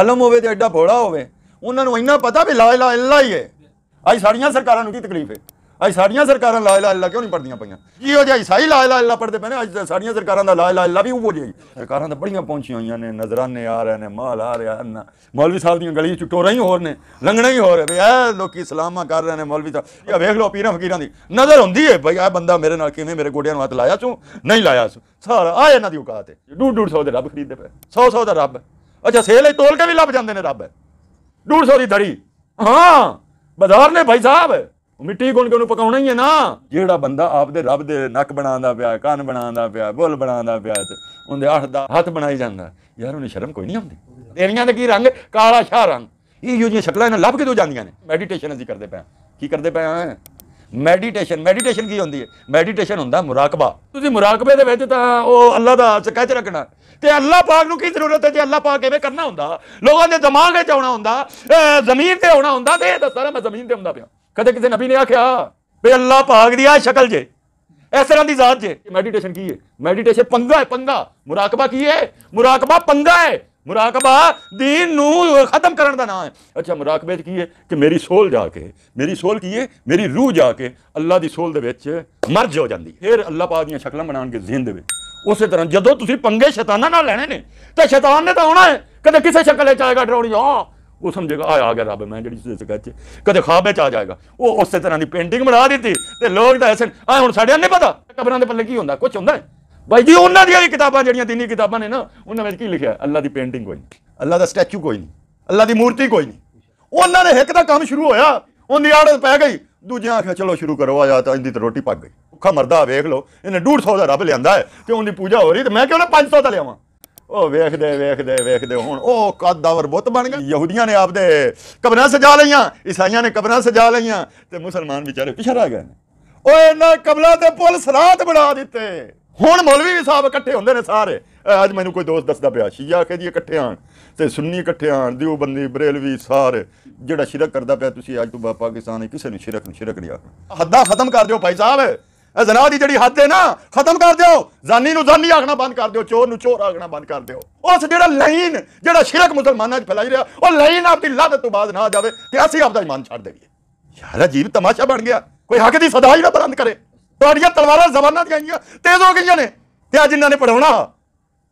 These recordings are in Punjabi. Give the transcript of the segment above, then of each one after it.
ਆਲਮ ਹੋਵੇ ਤੇ ਐਡਾ ਭੋਲਾ ਹੋਵੇ ਉਹਨਾਂ ਨੂੰ ਇੰਨਾ ਪਤਾ ਵੀ ਲਾ ਇਲਾ ਇਲਾ ਹੀ ਹੈ ਅੱਜ ਸਾਰੀਆਂ ਸਰਕਾਰਾਂ ਨੂੰ ਕੀ ਤਕਲੀਫ ਹੈ ਅੱਜ ਸਾਰੀਆਂ ਸਰਕਾਰਾਂ ਲਾ ਇਲਾ ਇਲਾ ਕਿਉਂ ਨਹੀਂ ਪੜਦੀਆਂ ਪਈਆਂ ਕੀ ਹੋ ਜਾਈ ਇਸਾਈ ਲਾ ਇਲਾ ਇਲਾ ਪੜਦੇ ਪਏ ਨੇ ਅੱਜ ਸਾਰੀਆਂ ਸਰਕਾਰਾਂ ਦਾ ਲਾ ਇਲਾ ਇਲਾ ਵੀ ਉਹ ਹੋ ਜਾਈ ਸਰਕਾਰਾਂ ਤਾਂ ਬੜੀਆਂ ਪਹੁੰਚੀਆਂ ਹੋਈਆਂ ਨੇ ਨਜ਼ਰਾਨੇ ਆ ਰਹੇ ਨੇ ਮਾਲ ਆ ਰਿਹਾ ਨਾ ਮੌਲਵੀ ਸਾਹਿਬ ਦੀਆਂ ਗਲੀਆਂ ਚ ਟੋਰਾਂ ਹੀ ਹੋਰ ਨੇ ਲੰਘਣਾ ਹੀ ਹੋਰ ਹੈ ਵੀ ਇਹ ਲੋਕੀ ਇਸਲਾਮਾ ਕਰ ਰਹੇ ਨੇ ਮੌਲਵੀ ਸਾਹਿਬ ਇਹ ਵੇਖ ਲਓ ਪੀਰਾਂ ਫਕੀਰਾਂ ਦੀ ਨਜ਼ਰ ਹੁੰਦੀ ਹੈ ਭਾਈ ਇਹ ਬੰਦਾ ਮੇਰੇ ਨਾਲ ਕਿਵੇਂ ਮੇਰੇ ਗੋਡਿਆਂ ਨੂੰ ਹੱਥ ਲਾਇਆ ਚੂੰ ਨਹੀਂ ਲਾਇਆ ਸਾਰਾ ਆ ਇਹਨਾਂ ਦੀ ਔਕਾਤ ਹੈ ਡੂਡ ਡੂਡ ਸੌ ਦੇ ਰੱਬ ਖਰੀਦਦੇ ਪਏ 100 100 ਦਾ ਰੱਬ ਅੱਛਾ ਸੇਲ ਹੀ ਤੋਲ ਕੇ ਵੀ ਲੱਭ ਜਾਂਦੇ ਨੇ ਰੱਬ 150 ਦੀ ਧੜੀ ਹਾਂ ਬਾਜ਼ਾਰ ਨੇ ਭਾਈ ਸਾਹਿਬ ਮਿੱਟੀ ਗੁਣ ਕੇ ਉਹਨੂੰ ਪਕਾਉਣਾ ਹੀ ਹੈ ਨਾ ਜਿਹੜਾ ਬੰਦਾ ਆਪਦੇ ਰੱਬ ਦੇ ਨੱਕ ਬਣਾਉਂਦਾ ਪਿਆ ਕੰਨ ਬਣਾਉਂਦਾ ਪਿਆ ਬੁੱਲ ਬਣਾਉਂਦਾ ਪਿਆ ਤੇ ਉਹਦੇ ਅੱਠ ਦਾ ਹੱਥ ਬਣਾਈ ਜਾਂਦਾ ਯਾਰ ਉਹਨੂੰ ਸ਼ਰਮ ਕੋਈ ਨਹੀਂ ਆਉਂਦੀ ਤੇਰੀਆਂ ਦੇ ਕੀ ਰੰਗ ਕਾਲਾ ਸ਼ਾਹ ਰੰਗ ਇਹ ਯੂ ਜੀ ਸ਼ਕਲਾਂ ਇਹਨਾਂ ਲੱਭ ਕੇ ਦੋ ਜਾਂਦੀਆਂ ਨੇ ਮੈਡੀਟੇਸ਼ਨ ਅਸੀਂ ਕਰਦੇ ਪਿਆ ਕੀ ਕਰਦੇ ਪਿਆ ਮੈਡੀਟੇਸ਼ਨ ਮੈਡੀਟੇਸ਼ਨ ਕੀ ਹੁੰਦੀ ਹੈ ਮੈਡੀਟੇਸ਼ਨ ਹੁੰਦਾ ਮੁਰਾਕਬਾ ਤੁਸੀਂ ਮੁਰਾਕਬੇ ਦੇ ਵਿੱਚ ਤਾਂ ਉਹ ਅੱਲਾ ਦਾ ਸਕੈਚ ਰੱਖਣਾ ਤੇ ਅੱਲਾਹ ਪਾਕ ਨੂੰ ਕੀ ਜ਼ਰੂਰਤ ਹੈ ਜੇ ਅੱਲਾਹ ਪਾਕ ਐਵੇਂ ਕਰਨਾ ਹੁੰਦਾ ਲੋਕਾਂ ਦੇ ਦਿਮਾਗ ਵਿੱਚ ਆਉਣਾ ਹੁੰਦਾ ਜ਼ਮੀਨ ਤੇ ਆਉਣਾ ਹੁੰਦਾ ਤੇ ਇਹ ਦੱਸਾਂ ਮੈਂ ਜ਼ਮੀਨ ਤੇ ਹੁੰਦਾ ਪਿਆ ਕਦੇ ਕਿਸੇ ਨਬੀ ਨੇ ਆਖਿਆ ਵੀ ਅੱਲਾਹ ਪਾਕ ਦੀ ਆ ਸ਼ਕਲ ਜੇ ਇਸ ਤਰ੍ਹਾਂ ਦੀ ਜ਼ਾਤ ਜੇ ਮੈਡੀਟੇਸ਼ਨ ਕੀ ਹੈ ਮੈਡੀਟੇਸ਼ਨ ਪੰਗਾ ਹੈ ਪੰਗਾ ਮੁਰਾਕਬਾ ਕੀ ਹੈ ਮੁਰਾਕਬਾ ਪੰਗਾ ਹੈ ਮੁਰਾਕਬਾ ਦੀਨ ਨੂੰ ਖਤਮ ਕਰਨ ਦਾ ਨਾਮ ਹੈ ਅੱਛਾ ਮੁਰਾਕਬੇ ਚ ਕੀ ਹੈ ਕਿ ਮੇਰੀ ਸੋਲ ਜਾ ਕੇ ਮੇਰੀ ਸੋਲ ਕੀ ਹੈ ਮੇਰੀ ਰੂਹ ਜਾ ਕੇ ਅੱਲਾ ਦੀ ਸੋਲ ਦੇ ਵਿੱਚ ਮਰਜ ਹੋ ਜਾਂਦੀ ਹੈ ਫਿਰ ਅੱਲਾ ਪਾਕ ਦੀਆਂ ਸ਼ਕਲਾਂ ਬਣਾਉਣ ਕੇ ਜ਼ਿੰਦ ਦੇ ਵਿੱਚ ਉਸੇ ਤਰ੍ਹਾਂ ਜਦੋਂ ਤੁਸੀਂ ਪੰਗੇ ਸ਼ੈਤਾਨਾਂ ਨਾਲ ਲੈਣੇ ਨੇ ਤਾਂ ਸ਼ੈਤਾਨ ਨੇ ਤਾਂ ਆਉਣਾ ਹੈ ਕਦੇ ਕਿਸੇ ਸ਼ਕਲ ਵਿੱਚ ਆਏਗਾ ਡਰਾਉਣੀ ਆ ਉਹ ਸਮਝੇਗਾ ਆ ਆ ਗਿਆ ਰੱਬ ਮੈਂ ਜਿਹੜੀ ਚੀਜ਼ 'ਚ ਕਦੇ ਖਾਬ ਵਿੱਚ ਆ ਜਾਏਗਾ ਉਹ ਉਸੇ ਤਰ੍ਹਾਂ ਦੀ ਪੇਂਟਿੰਗ ਬਣਾ ਦਿੱਤੀ ਤੇ ਲੋਕ ਤਾਂ ਐਸੇ ਆ ਹੁਣ ਸਾਡਿਆਂ ਨਹੀਂ ਪਤਾ ਕਬਰਾਂ ਦੇ ਪੱਲੇ ਕੀ ਹੁੰਦਾ ਕੁਝ ਹੁੰਦਾ ਬਾਈ ਜੀ ਉਹਨਾਂ ਦੀਆਂ ਵੀ ਕਿਤਾਬਾਂ ਜਿਹੜੀਆਂ ਦਿਨੀ ਕਿਤਾਬਾਂ ਨੇ ਨਾ ਉਹਨਾਂ ਵਿੱਚ ਕੀ ਲਿਖਿਆ ਅੱਲਾ ਦੀ ਪੇਂਟਿੰਗ ਕੋਈ ਨਹੀਂ ਅੱਲਾ ਦਾ ਸਟੈਚੂ ਕੋਈ ਨਹੀਂ ਅੱਲਾ ਦੀ ਮੂਰਤੀ ਕੋਈ ਨਹੀਂ ਉਹਨਾਂ ਨੇ ਇੱਕ ਦਾ ਕੰਮ ਸ਼ੁਰੂ ਹੋਇਆ ਉਹ ਆੜਤ ਪੈ ਗਈ ਦੂਜਿਆਂ ਆਖਿਆ ਚਲੋ ਸ਼ੁਰੂ ਕਰੋ ਆ ਜਾ ਤਾਂ ਇੰਦੀ ਤਾਂ ਰੋਟੀ ਪੱਕ ਗਈ ਭੁੱਖਾ ਮਰਦਾ ਵੇਖ ਲਓ ਇਹਨੇ 150 ਦਾ ਰੱਬ ਲਿਆਂਦਾ ਹੈ ਤੇ ਉਹਦੀ ਪੂਜਾ ਹੋ ਰਹੀ ਤੇ ਮੈਂ ਕਿਉਂ ਨਾ 500 ਦਾ ਲਿਆਵਾਂ ਉਹ ਵੇਖਦੇ ਵੇਖਦੇ ਵੇਖਦੇ ਹੁਣ ਉਹ ਕਾਦਾਵਰ ਬੁੱਤ ਬਣ ਗਏ ਯਹੂਦੀਆਂ ਨੇ ਆਪਦੇ ਕਬਰਾਂ ਸਜਾ ਲਈਆਂ ਈਸਾਈਆਂ ਨੇ ਕਬਰਾਂ ਸਜਾ ਲਈਆਂ ਤੇ ਮੁਸਲਮਾਨ ਵਿਚਾਰੇ ਪਿਛੜ ਆ ਗਏ ਨੇ ਉਹ ਇਹਨਾਂ ਕਬਰਾਂ ਤੇ ਪੁੱਲ ਸਰਾਤ ਬਣਾ ਦਿੱਤੇ ਹੁਣ ਮੌਲਵੀ ਵੀ ਸਾਹਿਬ ਇਕੱਠੇ ਹੁੰਦੇ ਨੇ ਸਾਰੇ ਅੱਜ ਮੈਨੂੰ ਕੋਈ ਦੋਸਤ ਦੱਸਦਾ ਪਿਆ ਸ਼ੀਆ ਕੇ ਜੀ ਇਕੱਠੇ ਆਣ ਤੇ ਸੁੰਨੀ ਇਕੱਠੇ ਆਣ ਦਿਓ ਬੰਦੀ ਬਰੇਲਵੀ ਸਾਰੇ ਜਿਹੜਾ ਸ਼ਿਰਕ ਕਰਦਾ ਪਿਆ ਤੁਸੀਂ ਅੱਜ ਤੋਂ ਬਾਅਦ ਪਾਕਿਸਤਾਨ ਕਿਸੇ ਨੂੰ ਸ਼ਿਰਕ ਨੂੰ ਸ਼ਿਰਕ ਨਹੀਂ ਆਖਣਾ ਹੱਦਾਂ ਖਤਮ ਕਰ ਦਿਓ ਭਾਈ ਸਾਹਿਬ ਇਹ ਜ਼ਨਾ ਦੀ ਜਿਹੜੀ ਹੱਦ ਹੈ ਨਾ ਖਤਮ ਕਰ ਦਿਓ ਜ਼ਾਨੀ ਨੂੰ ਜ਼ਾਨੀ ਆਖਣਾ ਬੰਦ ਕਰ ਦਿਓ ਚੋਰ ਨੂੰ ਚੋਰ ਆਖਣਾ ਬੰਦ ਕਰ ਦਿਓ ਉਸ ਜਿਹੜਾ ਲਾਈਨ ਜਿਹੜਾ ਸ਼ਿਰਕ ਮੁਸਲਮਾਨਾਂ 'ਚ ਫੈਲਾਈ ਰਿਹਾ ਉਹ ਲਾਈਨ ਆਪਦੀ ਲੱਤ ਤੋਂ ਬਾਅਦ ਨਾ ਜਾਵੇ ਤੇ ਅਸੀਂ ਆਪਦਾ ਇਮਾਨ ਛੱਡ ਦੇਈਏ ਯਾਰ ਅਜੀਬ ਤਮਾਸ਼ਾ ਬਣ ਗਿਆ ਕੋਈ ਹੱਕ ਦੀ ਸਦਾ ਹੀ ਨਾ ਬੰਦ ਕਰੇ ਤੁਹਾਡੀਆਂ ਤਲਵਾਰਾਂ ਜ਼ਬਾਨਾਂ ਤੇ ਗਈਆਂ ਤੇਜ਼ ਹੋ ਗਈਆਂ ਨੇ ਤੇ ਅੱਜ ਇਹਨਾਂ ਨੇ ਪੜਾਉਣਾ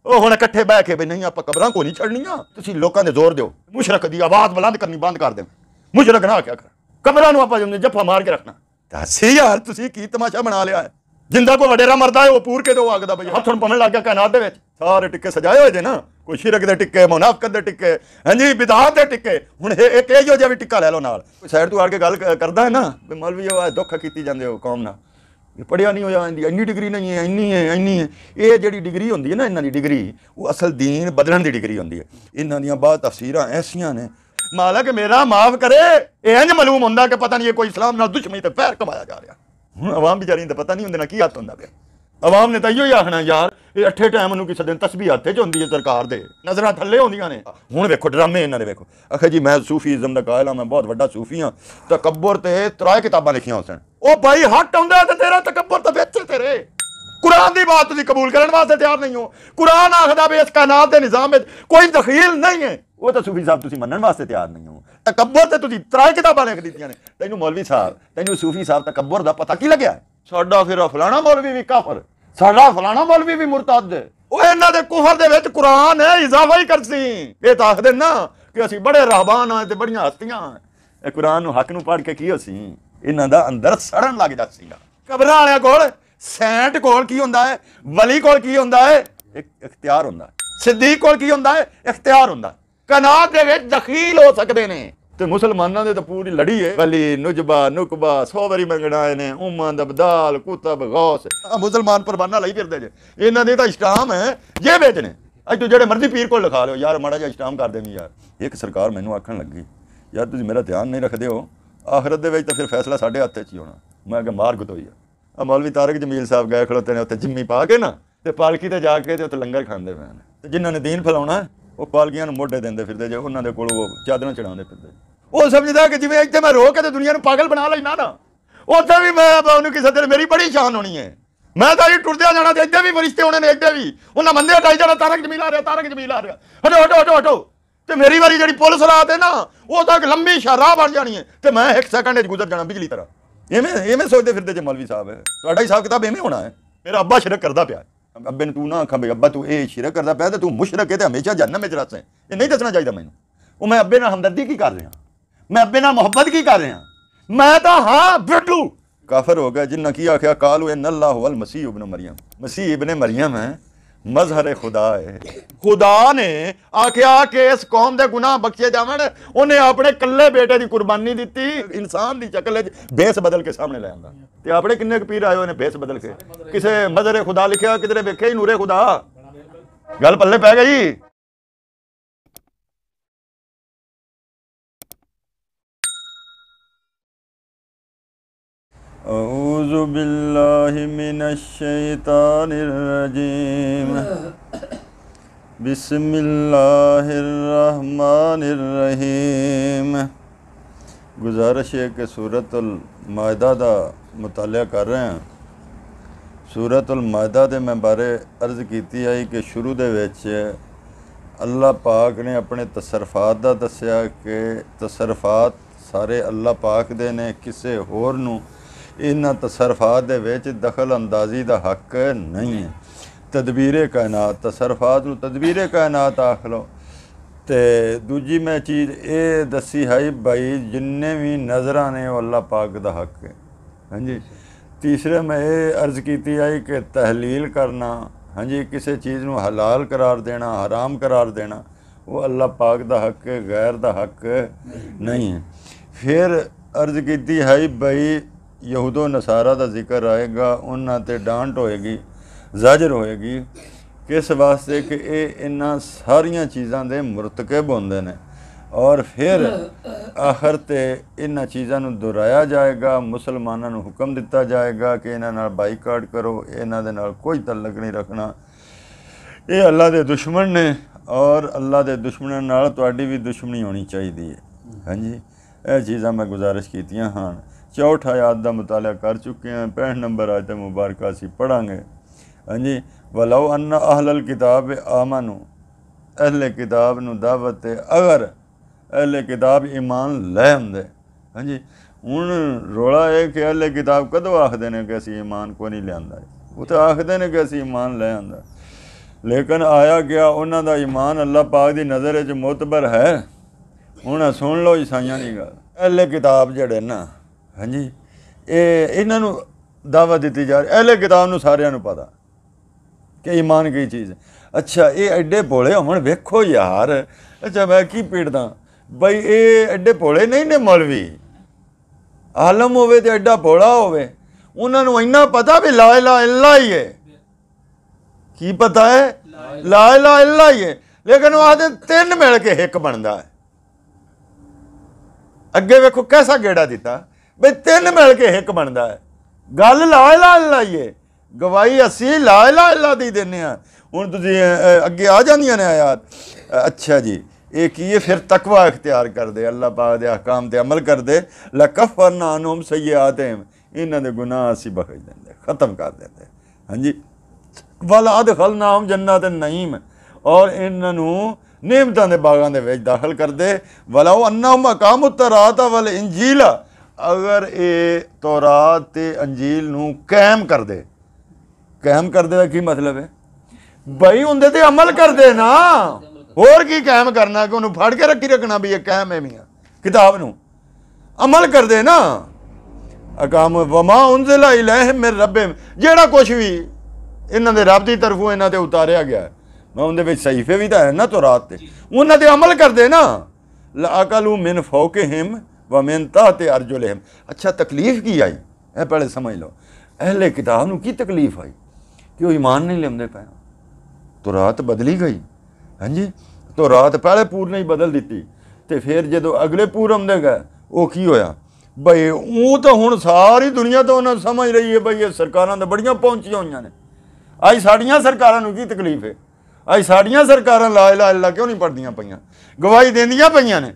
ਉਹ ਹੁਣ ਇਕੱਠੇ ਬਹਿ ਕੇ ਵੀ ਨਹੀਂ ਆਪਾਂ ਕਬਰਾਂ ਕੋ ਨਹੀਂ ਛੱਡਣੀਆਂ ਤੁਸੀਂ ਲੋਕਾਂ ਦੇ ਜ਼ੋਰ ਦਿਓ ਮੁਸ਼ਰਕ ਦੀ ਆਵਾਜ਼ ਬੁਲੰਦ ਕਰਨੀ ਬੰਦ ਕਰ ਦੇ ਮੁਸ਼ਰਕ ਨਾ ਕਿਆ ਕਰ ਕਬਰਾਂ ਨੂੰ ਆਪਾਂ ਜੱਫਾ ਮਾਰ ਕੇ ਰੱਖਣਾ ਯਾਰ ਤੁਸੀਂ ਕੀ ਤਮਾਸ਼ਾ ਬਣਾ ਲਿਆ ਹੈ ਜਿੰਦਾ ਕੋ ਵਡੇਰਾ ਮਰਦਾ ਹੈ ਉਹ ਪੂਰ ਕੇ ਦੋ ਅੱਗ ਦਾ ਬਈ ਹੱਥੋਂ ਪਵਣ ਲੱਗ ਗਿਆ ਕਾਇਨਾਤ ਦੇ ਵਿੱਚ ਸਾਰੇ ਟਿੱਕੇ ਸਜਾਏ ਹੋਏ ਜੇ ਨਾ ਕੋਈ ਸ਼ਿਰਕ ਦੇ ਟਿੱਕੇ ਮੁਨਾਫਕਤ ਦੇ ਟਿੱਕੇ ਹਾਂਜੀ ਵਿਦਾਤ ਦੇ ਟਿੱਕੇ ਹੁਣ ਇਹ ਇੱਕ ਇਹੋ ਜਿਹਾ ਵੀ ਟਿੱਕਾ ਲੈ ਲਓ ਨਾਲ ਸਾਈਡ ਤੋਂ ਆ ਕੇ ਗੱਲ ਕਰਦਾ ਹੈ ਨਾ ਵੀ ਮੌਲਵੀ ਉਹ ਦੁੱਖ ਕੀਤੀ ਜਾਂਦੇ ਹੋ ਕੌਮ ਨਾਲ ਇਹ ਪੜਿਆ ਨਹੀਂ ਹੋਇਆ ਜਾਂਦੀ ਇੰਨੀ ਡਿਗਰੀ ਨਹੀਂ ਹੈ ਇੰਨੀ ਹੈ ਇੰਨੀ ਹੈ ਇਹ ਜਿਹੜੀ ਡਿਗਰੀ ਹੁੰਦੀ ਹੈ ਨਾ ਇਹਨਾਂ ਦੀ ਡਿਗਰੀ ਉਹ ਅਸਲ ਦੀਨ ਬਦਲਣ ਦੀ ਡਿਗਰੀ ਹੁੰਦੀ ਹੈ ਇਹਨਾਂ ਦੀਆਂ ਬਾਤ ਤਫਸੀਰਾਂ ਐਸੀਆਂ ਨੇ ਮਾਲਕ ਮੇਰਾ ਮਾਫ ਕਰੇ ਇੰਜ ਮਾਲੂਮ ਹੁੰਦਾ ਕਿ ਪਤਾ ਨਹੀਂ ਇਹ ਕੋਈ ਇਸਲਾਮ ਨਾਲ ਦੁਸ਼ਮਣੀ ਤੇ ਫੈਰ ਕਮਾਇਆ ਜਾ ਰਿਹਾ ਹੁਣ ਆਵਾਮ ਵਿਚਾਰੀ ਨੂੰ ਪਤਾ ਨਹੀਂ ਹੁੰਦੇ ਨਾ ਕੀ ਹੱਥ ਹੁੰਦਾ ਪਿਆ ਆਵਾਮ ਨੇ ਤਾਂ ਇਹੋ ਹੀ ਆਖਣਾ ਯਾਰ ਇਹ ਅੱਠੇ ਟਾਈਮ ਨੂੰ ਕਿਸੇ ਦਿਨ ਤਸਬੀਹ ਹੱਥੇ 'ਚ ਹੁੰਦੀ ਹੈ ਸਰਕਾਰ ਦੇ ਨਜ਼ਰਾਂ ਥੱਲੇ ਹੁੰਦੀਆਂ ਨੇ ਹੁਣ ਵੇਖੋ ਡਰਾਮੇ ਇਹਨਾਂ ਦੇ ਵੇਖੋ ਅਖੇ ਜੀ ਮੈਂ ਸੂਫੀਜ਼ਮ ਦਾ ਕਾਇਲ ਹਾਂ ਮੈਂ ਬਹੁਤ ਵੱਡਾ ਸੂਫੀ ਹਾਂ ਤਕੱਬਰ ਤੇ ਤਰਾਏ ਕਿਤਾਬਾਂ ਲਿਖੀਆਂ ਉਸਨ ਉਹ ਭਾਈ ਹੱਟ ਆਉਂਦਾ ਤੇ ਤੇਰਾ ਤਕੱਬਰ ਤਾਂ ਵਿੱਚ ਤੇਰੇ कुरान की बात तुम कबूल करने वास्ते तैयार नहीं हो कुरान आखदा भी इस कायनात के निज़ाम कोई दखील नहीं है ਉਹ ਤਾਂ ਸੂਫੀ ਸਾਹਿਬ ਤੁਸੀਂ ਮੰਨਣ ਵਾਸਤੇ ਤਿਆਰ ਨਹੀਂ ਹੋ ਤਕੱਬਰ ਤੇ ਤੁਸੀਂ ਤਰਾਂ ਕਿਤਾਬਾਂ ਲਿਖ ਦਿੱਤੀਆਂ ਨੇ ਤੈਨੂੰ ਮੌਲਵੀ ਸਾਹਿਬ ਤੈਨੂੰ ਸੂਫੀ ਸਾਹਿਬ ਤਕੱਬਰ ਦਾ ਪਤਾ ਕੀ ਲੱਗਿਆ ਸਾਡਾ ਫਿਰ ਫਲਾਣਾ ਮੌਲਵੀ ਵੀ ਕਾਫਰ ਸਾਡਾ ਫਲਾਣਾ ਮੌਲਵੀ ਵੀ ਮੁਰਤਦ ਉਹ ਇਹਨਾਂ ਦੇ ਕੁਫਰ ਦੇ ਵਿੱਚ ਕੁਰਾਨ ਹੈ ਇਜ਼ਾਫਾ ਹੀ ਕਰਸੀ ਇਹ ਤਾਂ ਆਖਦੇ ਨਾ ਕਿ ਅਸੀਂ ਬੜੇ ਰਹਿਬਾਨ ਆ ਤੇ ਬੜੀਆਂ ਹਸਤੀਆਂ ਇਹ ਕੁਰਾਨ ਨੂੰ ਹੱਕ ਨੂੰ ਪੜ ਕੇ ਕੀ ਅਸੀਂ ਇਹਨਾਂ ਦਾ ਅੰਦਰ ਸੜਨ ਲੱਗ ਜਾਂਦਾ ਸੀਗਾ ਕਬਰਾਂ ਵਾਲਿਆਂ ਕੋਲ ਸੈਂਟ ਕੋਲ ਕੀ ਹੁੰਦਾ ਹੈ ਵਲੀ ਕੋਲ ਕੀ ਹੁੰਦਾ ਹੈ ਇੱਕ ਇਖਤਿਆਰ ਹੁੰਦਾ ਹੈ ਸਿੱਦੀਕ ਕੋਲ ਕੀ ਹੁੰਦਾ ਹੈ ਇਖਤਿਆਰ ਹੁੰਦਾ ਹੈ ਕਨਾਤ ਦੇ ਵਿੱਚ ਦਖੀਲ ਹੋ ਸਕਦੇ ਨੇ ਤੇ ਮੁਸਲਮਾਨਾਂ ਦੇ ਤਾਂ ਪੂਰੀ ਲੜੀ ਹੈ ਵਲੀ ਨੁਜਬਾ ਨੁਕਬਾ ਸੋ ਵਾਰੀ ਮੰਗਣਾਏ ਨੇ ਉਮਾਂ ਦਬਦਾਲ ਕੁਤਬ ਗੌਸ ਮੁਸਲਮਾਨ ਪਰਵਾਨਾ ਲਈ ਫਿਰਦੇ ਜੇ ਇਹਨਾਂ ਦੇ ਤਾਂ ਇਸ਼ਟਾਮ ਹੈ ਜੇ ਵੇਚਨੇ ਅੱਜ ਤੂੰ ਜਿਹੜੇ ਮਰਜ਼ੀ ਪੀਰ ਕੋਲ ਲਿਖਾ ਲਿਓ ਯਾਰ ਮਾੜਾ ਜਿਹਾ ਇਸ਼ਟਾਮ ਕਰ ਦੇਵੀਂ ਯਾਰ ਇੱਕ ਸਰਕਾਰ ਮੈਨੂੰ ਆਖਣ ਲੱਗੀ ਯਾਰ ਤੁਸੀਂ ਮੇਰਾ ਧਿਆਨ ਨਹੀਂ ਰੱਖਦੇ ਹੋ ਆਖਰਤ ਦੇ ਵਿੱਚ ਤਾਂ ਫਿਰ ਫੈਸਲਾ ਸਾਡੇ ਹੱਥ 'ਚ ਹੀ ਹੋਣਾ ਮੈਂ ਕਿ ਮਾਰ ਗਤੋਈ ਆ ਮੌਲਵੀ ਤਾਰਕ ਜਮੀਲ ਸਾਹਿਬ ਗਏ ਖਲੋਤੇ ਨੇ ਉੱਥੇ ਜਿੰਮੀ ਪਾ ਕੇ ਨਾ ਤੇ ਪਾਲਕੀ ਤੇ ਜਾ ਕੇ ਤੇ ਉੱਥੇ ਲੰਗਰ ਖਾਂਦੇ ਪਏ ਨੇ ਤੇ ਜਿਨ੍ਹਾਂ ਨੇ ਦੀਨ ਫਲਾਉਣਾ ਉਹ ਪਾਲਕੀਆਂ ਨੂੰ ਮੋਢੇ ਦਿੰਦੇ ਫਿਰਦੇ ਜੇ ਉਹਨਾਂ ਦੇ ਕੋਲ ਉਹ ਚਾਦਰਾਂ ਚੜਾਉਂਦੇ ਫਿਰਦੇ ਉਹ ਸਮਝਦਾ ਕਿ ਜਿਵੇਂ ਇੱਥੇ ਮੈਂ ਰੋਕ ਕੇ ਤੇ ਦੁਨੀਆ ਨੂੰ ਪਾਗਲ ਬਣਾ ਲੈਣਾ ਨਾ ਉੱਥੇ ਵੀ ਮੈਂ ਉਹਨੂੰ ਕਿਸੇ ਦਿਨ ਮੇਰੀ ਬੜੀ ਸ਼ਾਨ ਹੋਣੀ ਹੈ ਮੈਂ ਤਾਂ ਇਹ ਟੁਰਦਿਆ ਜਾਣਾ ਤੇ ਇੱਥੇ ਵੀ ਫਰਿਸ਼ਤੇ ਹੋਣੇ ਨੇ ਇੱਥੇ ਵੀ ਉਹਨਾਂ ਮੰਦੇ ਹਟਾਈ ਜਾਣਾ ਤਾਰਕ ਜਮੀਲ ਆ ਰਿਹਾ ਤਾਰਕ ਜਮੀਲ ਆ ਰਿਹਾ ਹਟੋ ਹਟੋ ਹਟੋ ਹਟੋ ਤੇ ਮੇਰੀ ਵਾਰੀ ਜਿਹੜੀ ਪੁਲਿਸ ਰਾਤ ਹੈ ਨਾ ਉਹ ਤਾਂ ਇੱਕ ਲੰਮੀ ਸ਼ਰਾਹ ਬਣ ਜਾਣੀ ਹੈ ਤੇ ਮੈਂ ਇੱਕ ਸੈਕਿੰਡ ਵਿੱਚ ਗੁਜ਼ਰ ਜਾਣਾ ਬਿਜਲੀ ਤਰ੍ਹਾਂ ਐਵੇਂ ਐਵੇਂ ਸੋਚਦੇ ਫਿਰਦੇ ਜੇ ਮੌਲਵੀ ਸਾਹਿਬ ਤੁਹਾਡਾ ਹੀ ਸਾਹਿਬ ਕਿਤਾਬ ਐਵੇਂ ਹੋਣਾ ਹੈ ਮੇਰਾ ਅੱਬਾ ਸ਼ਰਕ ਕਰਦਾ ਪਿਆ अबे तू ना आखा अबा तू ये शिरक करता पाया तो तू मुश रखे तो हमेशा जन्ना मेरे रस है ये नहीं दसना चाहिए मैं वो मैं अबे हमदर्दी की कर रहा मैं अबे मुहब्बत की कर रहा मैं तो हाँ बिटू काफर हो गया जिन्हें की आख्या कालू ए नल्ला हो अल मसीह उबन मरियम मसीह इबन मरियम है मजहर खुदा है खुदा ने आख्या के इस कौम के गुना बख्शे जावन उन्हें अपने कले बेटे की कुर्बानी दी इंसान की चकल बेस बदल के सामने लै तो अपने किन्ने पीर आए उन्हें बेस बदल के किसी मजहरे खुदा लिखे किधरे वेखे ही नूरे खुदा गल पल पै गई أعوذ بالله من الشيطان الرجيم بسم الله الرحمन الرحیم गुजारिश है कि सूरतमायदा का मुताल कर रहे हैं सूरतमायदा के मैं बारे अर्ज की आई कि शुरू के अल्लाह पाक ने अपने तसरफात का दसिया कि तसरफात सारे अल्लाह पाक देने किसी होर न ਇਹਨਾਂ ਤਸਰਫਾਤ ਦੇ ਵਿੱਚ ਦਖਲ ਅੰਦਾਜ਼ੀ ਦਾ ਹੱਕ ਨਹੀਂ ਹੈ ਤਦਬੀਰੇ ਕਾਇਨਾਤ ਤਸਰਫਾਤ ਨੂੰ ਤਦਬੀਰੇ ਕਾਇਨਾਤ ਆਖ ਲਓ ਤੇ ਦੂਜੀ ਮੈਂ ਚੀਜ਼ ਇਹ ਦੱਸੀ ਹੈ ਭਾਈ ਜਿੰਨੇ ਵੀ ਨਜ਼ਰਾਂ ਨੇ ਉਹ ਅੱਲਾਹ ਪਾਕ ਦਾ ਹੱਕ ਹੈ ਹਾਂਜੀ ਤੀਸਰੇ ਮੈਂ ਇਹ ਅਰਜ਼ ਕੀਤੀ ਹੈ ਕਿ ਤਹਲੀਲ ਕਰਨਾ ਹਾਂਜੀ ਕਿਸੇ ਚੀਜ਼ ਨੂੰ ਹਲਾਲ ਕਰਾਰ ਦੇਣਾ ਹਰਾਮ ਕਰਾਰ ਦੇਣਾ ਉਹ ਅੱਲਾਹ ਪਾਕ ਦਾ ਹੱਕ ਹੈ ਗੈਰ ਦਾ ਹੱਕ ਨਹੀਂ ਹੈ ਫਿਰ ਅਰਜ਼ ਕੀਤੀ ਹੈ ਭਾਈ ਯਹੂਦੋ ਨਸਾਰਾ ਦਾ ਜ਼ਿਕਰ ਆਏਗਾ ਉਹਨਾਂ ਤੇ ਡਾਂਟ ਹੋਏਗੀ ਜ਼ਾਜਰ ਹੋਏਗੀ ਕਿਸ ਵਾਸਤੇ ਕਿ ਇਹ ਇਨ੍ਹਾਂ ਸਾਰੀਆਂ ਚੀਜ਼ਾਂ ਦੇ ਮਰਤਕਬ ਹੁੰਦੇ ਨੇ ਔਰ ਫਿਰ ਆਖਰ ਤੇ ਇਹਨਾਂ ਚੀਜ਼ਾਂ ਨੂੰ ਦੁਹਰਾਇਆ ਜਾਏਗਾ ਮੁਸਲਮਾਨਾਂ ਨੂੰ ਹੁਕਮ ਦਿੱਤਾ ਜਾਏਗਾ ਕਿ ਇਹਨਾਂ ਨਾਲ ਬਾਈਕਾਟ ਕਰੋ ਇਹਨਾਂ ਦੇ ਨਾਲ ਕੋਈ ਤਲਕ ਨਹੀਂ ਰੱਖਣਾ ਇਹ ਅੱਲਾ ਦੇ ਦੁਸ਼ਮਣ ਨੇ ਔਰ ਅੱਲਾ ਦੇ ਦੁਸ਼ਮਣਾਂ ਨਾਲ ਤੁਹਾਡੀ ਵੀ ਦੁਸ਼ਮਣੀ ਹੋਣੀ ਚਾਹੀਦੀ ਹੈ ਹਾਂਜੀ ਇਹ ਚੀਜ਼ਾਂ ਮੈਂ ਗੁਜ਼ਾਰਿਸ਼ ਕੀਤੀਆਂ ਹਨ चौथा याद का मुताल कर चुके हैं पैंठ नंबर आयत मुबारक असी पढ़ा हाँ जी वलाओ अन्ना अहल किताब आमन अहले किताब न दावत अगर अहल किताब ईमान लै आंदे हाँ जी हूँ रौला है कि अहले किताब कदों आखते हैं कि असी ईमान को नहीं लिया वो आखते हैं कि असी ईमान लै आंदा लेकिन आया गया उन्होंने ईमान अल्लाह पाक की नज़र च मोतबर है हूँ सुन लो ईसाइया की गल अहल किताब जड़े ना ਹਾਂਜੀ ਇਹ ਇਹਨਾਂ ਨੂੰ ਦਾਵਾ ਦਿੱਤੀ ਜਾ ਰਹੀ ਅਹਲੇ ਕਿਤਾਬ ਨੂੰ ਸਾਰਿਆਂ ਨੂੰ ਪਤਾ ਕਿ ਇਮਾਨ ਕੀ ਚੀਜ਼ ਹੈ ਅੱਛਾ ਇਹ ਐਡੇ ਭੋਲੇ ਹੋਣ ਵੇਖੋ ਯਾਰ ਅੱਛਾ ਮੈਂ ਕੀ ਪੀੜਦਾ ਬਈ ਇਹ ਐਡੇ ਭੋਲੇ ਨਹੀਂ ਨੇ ਮੌਲਵੀ ਆਲਮ ਹੋਵੇ ਤੇ ਐਡਾ ਭੋਲਾ ਹੋਵੇ ਉਹਨਾਂ ਨੂੰ ਇੰਨਾ ਪਤਾ ਵੀ ਲਾ ਇਲਾ ਇਲਾ ਹੀ ਹੈ ਕੀ ਪਤਾ ਹੈ ਲਾ ਇਲਾ ਇਲਾ ਹੀ ਹੈ ਲੇਕਿਨ ਉਹ ਆਦੇ ਤਿੰਨ ਮਿਲ ਕੇ ਇੱਕ ਬਣਦਾ ਹੈ ਅੱਗੇ ਵੇਖੋ ਕਿਹਦਾ ਗੇੜਾ ਦਿੱਤਾ ਵੀ ਤਿੰਨ ਮਿਲ ਕੇ ਇੱਕ ਬਣਦਾ ਹੈ ਗੱਲ ਲਾ ਲਾ ਲਾਈਏ ਗਵਾਹੀ ਅਸੀਂ ਲਾ ਲਾ ਲਾ ਦੀ ਦਿੰਨੇ ਆ ਹੁਣ ਤੁਸੀਂ ਅੱਗੇ ਆ ਜਾਂਦੀਆਂ ਨੇ ਆਇਆਤ ਅੱਛਾ ਜੀ ਇਹ ਕੀ ਹੈ ਫਿਰ ਤਕਵਾ ਇਖਤਿਆਰ ਕਰਦੇ ਅੱਲਾਹ ਪਾਕ ਦੇ ਅਹਕਾਮ ਤੇ ਅਮਲ ਕਰਦੇ ਲਕਫਰਨਾ ਅਨਹਮ ਸਯਿਆਤਹਿਮ ਇਹਨਾਂ ਦੇ ਗੁਨਾਹ ਅਸੀਂ ਬਖਸ਼ ਦਿੰਦੇ ਖਤਮ ਕਰ ਦਿੰਦੇ ਹਾਂਜੀ ਵਲਾ ਅਦਖਲਨਾਹਮ ਜੰਨਤ ਨਈਮ ਔਰ ਇਹਨਾਂ ਨੂੰ ਨਿਮਤਾਂ ਦੇ ਬਾਗਾਂ ਦੇ ਵਿੱਚ ਦਾਖਲ ਕਰਦੇ ਵਲਾਉ ਅਨਹਮ ਅਕਾਮੁਤ ਰਾਤਾ ਵਲ ਇੰਜੀਲਾ ਅਗਰ ਇਹ ਤੌਰਾਤ ਤੇ ਅੰਜੀਲ ਨੂੰ ਕਾਇਮ ਕਰ ਦੇ ਕਾਇਮ ਕਰਦੇ ਦਾ ਕੀ ਮਤਲਬ ਹੈ ਬਈ ਹੁੰਦੇ ਤੇ ਅਮਲ ਕਰਦੇ ਨਾ ਹੋਰ ਕੀ ਕਾਇਮ ਕਰਨਾ ਕਿ ਉਹਨੂੰ ਫੜ ਕੇ ਰੱਖੀ ਰੱਖਣਾ ਵੀ ਇਹ ਕਾਇਮ ਹੈ ਮੀਆਂ ਕਿਤਾਬ ਨੂੰ ਅਮਲ ਕਰਦੇ ਨਾ ਅਕਾਮ ਵਮਾ ਉਨਜ਼ਲਾ ਇਲੈਹ ਮਿਰ ਰੱਬੇ ਜਿਹੜਾ ਕੁਝ ਵੀ ਇਹਨਾਂ ਦੇ ਰੱਬ ਦੀ ਤਰਫੋਂ ਇਹਨਾਂ ਤੇ ਉਤਾਰਿਆ ਗਿਆ ਮੈਂ ਉਹਦੇ ਵਿੱਚ ਸਹੀਫੇ ਵੀ ਤਾਂ ਹੈ ਨਾ ਤੌਰਾਤ ਤੇ ਉਹਨਾਂ ਤੇ ਅਮਲ ਕਰਦੇ ਨਾ ਲਾਕਲੂ ਮਿਨ ਫੌਕਹਿਮ ਵਮਨਤਾ ਤੇ ਅਰਜੁਲਹਿਮ ਅੱਛਾ ਤਕਲੀਫ ਕੀ ਆਈ ਇਹ ਪਹਿਲੇ ਸਮਝ ਲਓ ਅਹਲੇ ਕਿਤਾਬ ਨੂੰ ਕੀ ਤਕਲੀਫ ਆਈ ਕਿ ਉਹ ਈਮਾਨ ਨਹੀਂ ਲੈਂਦੇ ਪਏ ਤੋ ਰਾਤ ਬਦਲੀ ਗਈ ਹਾਂਜੀ ਤੋ ਰਾਤ ਪਹਿਲੇ ਪੂਰਨ ਹੀ ਬਦਲ ਦਿੱਤੀ ਤੇ ਫਿਰ ਜਦੋਂ ਅਗਲੇ ਪੂਰਮ ਦੇ ਗਏ ਉਹ ਕੀ ਹੋਇਆ ਬਈ ਉਹ ਤਾਂ ਹੁਣ ਸਾਰੀ ਦੁਨੀਆ ਤੋਂ ਉਹਨਾਂ ਸਮਝ ਰਹੀ ਹੈ ਬਈ ਇਹ ਸਰਕਾਰਾਂ ਦੇ ਬੜੀਆਂ ਪਹੁੰਚੀਆਂ ਹੋਈਆਂ ਨੇ ਅੱਜ ਸਾਡੀਆਂ ਸਰਕਾਰਾਂ ਨੂੰ ਕੀ ਤਕਲੀਫ ਹੈ ਅੱਜ ਸਾਡੀਆਂ ਸਰਕਾਰਾਂ ਲਾ ਇਲਾ ਇਲਾ ਕਿਉਂ ਨਹੀਂ ਪੜਦੀਆਂ ਪਈਆਂ ਗਵਾਹੀ ਦਿੰਦੀਆਂ ਪਈਆਂ ਨੇ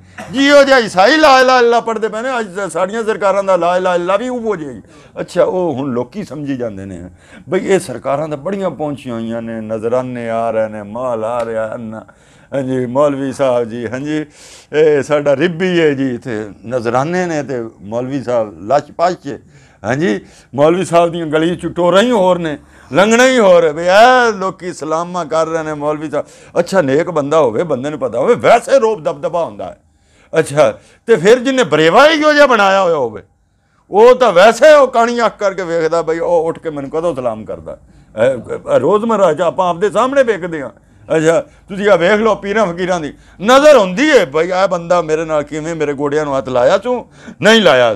ਉਹ ਜਿਹਾ ਈਸਾਈ ਲਾ ਇਲਾ ਇਲਾ ਪੜਦੇ ਪਏ ਨੇ ਅੱਜ ਸਾਡੀਆਂ ਸਰਕਾਰਾਂ ਦਾ ਲਾ ਇਲਾ ਇਲਾ ਵੀ ਉਹ ਜਾਈ ਅੱਛਾ ਉਹ ਹੁਣ ਲੋਕੀ ਸਮਝੀ ਜਾਂਦੇ ਨੇ ਬਈ ਇਹ ਸਰਕਾਰਾਂ ਤਾਂ ਬੜੀਆਂ ਪਹੁੰਚੀਆਂ ਹੋਈਆਂ ਨੇ ਨਜ਼ਰਾਨੇ ਆ ਰਹੇ ਨੇ ਮਾਲ ਆ ਰਿਹਾ ਅੰਨਾ ਹਾਂਜੀ ਮੌਲਵੀ ਸਾਹਿਬ ਜੀ ਹਾਂਜੀ ਇਹ ਸਾਡਾ ਰਿੱਬੀ ਹੈ ਜੀ ਤੇ ਨਜ਼ਰਾਨੇ ਨੇ ਤੇ ਮੌਲਵੀ ਸਾਹਿਬ ਲਾਸ਼ ਪਾਸ਼ੇ ਹਾਂਜੀ ਮੌਲਵੀ ਸਾਹਿਬ ਦੀਆਂ ਗਲੀ ਚ ਟੋਰਾਂ ਹੀ ਹੋਰ ਨੇ ਲੰਘਣਾ ਹੀ ਰਿਹਾ ਵੀ ਐ ਲੋਕੀ ਸਲਾਮਾ ਕਰ ਰਹੇ ਨੇ ਮੌਲਵੀ ਸਾਹਿਬ ਅੱਛਾ ਨੇਕ ਬੰਦਾ ਹੋਵੇ ਬੰਦੇ ਨੂੰ ਪਤਾ ਹੋਵੇ ਵੈਸੇ ਰੋਬ ਦਬਦਬਾ ਹੁੰਦਾ ਹੈ ਅੱਛਾ ਤੇ ਫਿਰ ਜਿੰਨੇ ਬਰੇਵਾ ਹੀ ਜੋ ਜਿਹਾ ਬਣਾਇਆ ਹੋਇਆ ਹੋਵੇ ਉਹ ਤਾਂ ਵੈਸੇ ਉਹ ਕਾਣੀ ਅੱਖ ਕਰਕੇ ਵੇਖਦਾ ਬਈ ਉਹ ਉੱਠ ਕੇ ਮੈਨੂੰ ਕਦੋਂ ਸਲਾਮ ਕਰਦਾ ਰੋਜ਼ਮਰਾ ਰਾਜਾ ਆਪਾਂ ਆਪਦੇ ਸਾਹਮਣੇ ਵੇਖਦੇ ਆ ਅੱਛਾ ਤੁਸੀਂ ਆ ਵੇਖ ਲਓ ਪੀਰਾਂ ਫਕੀਰਾਂ ਦੀ ਨਜ਼ਰ ਹੁੰਦੀ ਏ ਬਈ ਆ ਬੰਦਾ ਮੇਰੇ ਨਾਲ ਕਿਵੇਂ ਮੇਰੇ ਗੋੜਿਆਂ ਨੂੰ ਹੱਥ ਲਾਇਆ ਤੂੰ ਨਹੀਂ ਲਾਇਆ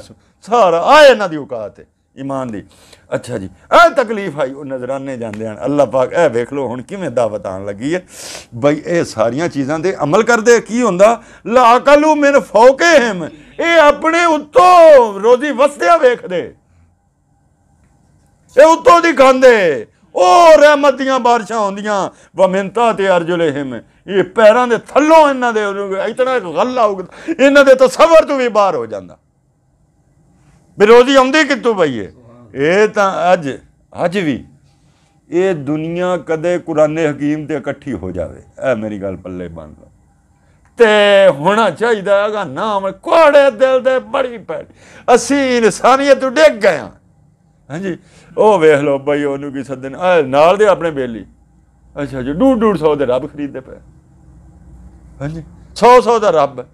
ਸਾਰਾ ਆ ਇਹਨਾਂ ਦੀ ਔਕਾਤ ਹੈ ਇਮਾਨ ਦੀ ਅੱਛਾ ਜੀ ਇਹ ਤਕਲੀਫ ਆਈ ਉਹ ਨਜ਼ਰਾਨੇ ਜਾਂਦੇ ਹਨ ਅੱਲਾਹ ਪਾਕ ਇਹ ਵੇਖ ਲਓ ਹੁਣ ਕਿਵੇਂ ਦਾਵਤ ਆਣ ਲੱਗੀ ਹੈ ਬਈ ਇਹ ਸਾਰੀਆਂ ਚੀਜ਼ਾਂ ਤੇ ਅਮਲ ਕਰਦੇ ਕੀ ਹੁੰਦਾ ਲਾ ਕਲੂ ਮਿਨ ਹਮ ਇਹ ਆਪਣੇ ਉੱਤੋਂ ਰੋਜ਼ੀ ਵਸਦਿਆ ਵੇਖਦੇ ਇਹ ਉੱਤੋਂ ਦੀ ਖਾਂਦੇ ਉਹ ਰਹਿਮਤ ਦੀਆਂ ਬਾਰਿਸ਼ਾਂ ਹੁੰਦੀਆਂ ਵਮਿੰਤਾ ਤੇ ਅਰਜੁਲੇ ਹਮ ਇਹ ਪੈਰਾਂ ਦੇ ਥੱਲੋਂ ਇਹਨਾਂ ਦੇ ਇਤਨਾ ਗੱਲ ਆਉਗਾ ਇਹਨਾਂ ਦੇ ਤਸਵਰ ਤੋਂ ਵੀ ਬਾਹਰ ਹੋ ਜਾਂਦਾ ਵਿਰੋਧੀ ਆਉਂਦੇ ਕਿੱਥੋਂ ਬਈਏ ਇਹ ਤਾਂ ਅੱਜ ਅੱਜ ਵੀ ਇਹ ਦੁਨੀਆ ਕਦੇ ਕੁਰਾਨੇ ਹਕੀਮ ਤੇ ਇਕੱਠੀ ਹੋ ਜਾਵੇ ਇਹ ਮੇਰੀ ਗੱਲ ਪੱਲੇ ਬੰਨ ਲਓ ਤੇ ਹੋਣਾ ਚਾਹੀਦਾ ਹੈਗਾ ਨਾਮ ਕੋੜੇ ਦਿਲ ਦੇ ਬੜੀ ਪੈੜ ਅਸੀਂ ਇਨਸਾਨੀਅਤ ਤੋਂ ਡਿੱਗ ਗਏ ਹਾਂ ਹਾਂਜੀ ਉਹ ਵੇਖ ਲਓ ਬਈ ਉਹਨੂੰ ਕੀ ਸੱਦਨ ਨਾਲ ਦੇ ਆਪਣੇ ਬੇਲੀ ਅੱਛਾ ਜੀ ਡੂਡ ਡੂਡ 100 ਦੇ ਰੱਬ ਖਰੀਦਦੇ ਪਏ ਹਾਂਜੀ 100 100 ਦਾ ਰੱਬ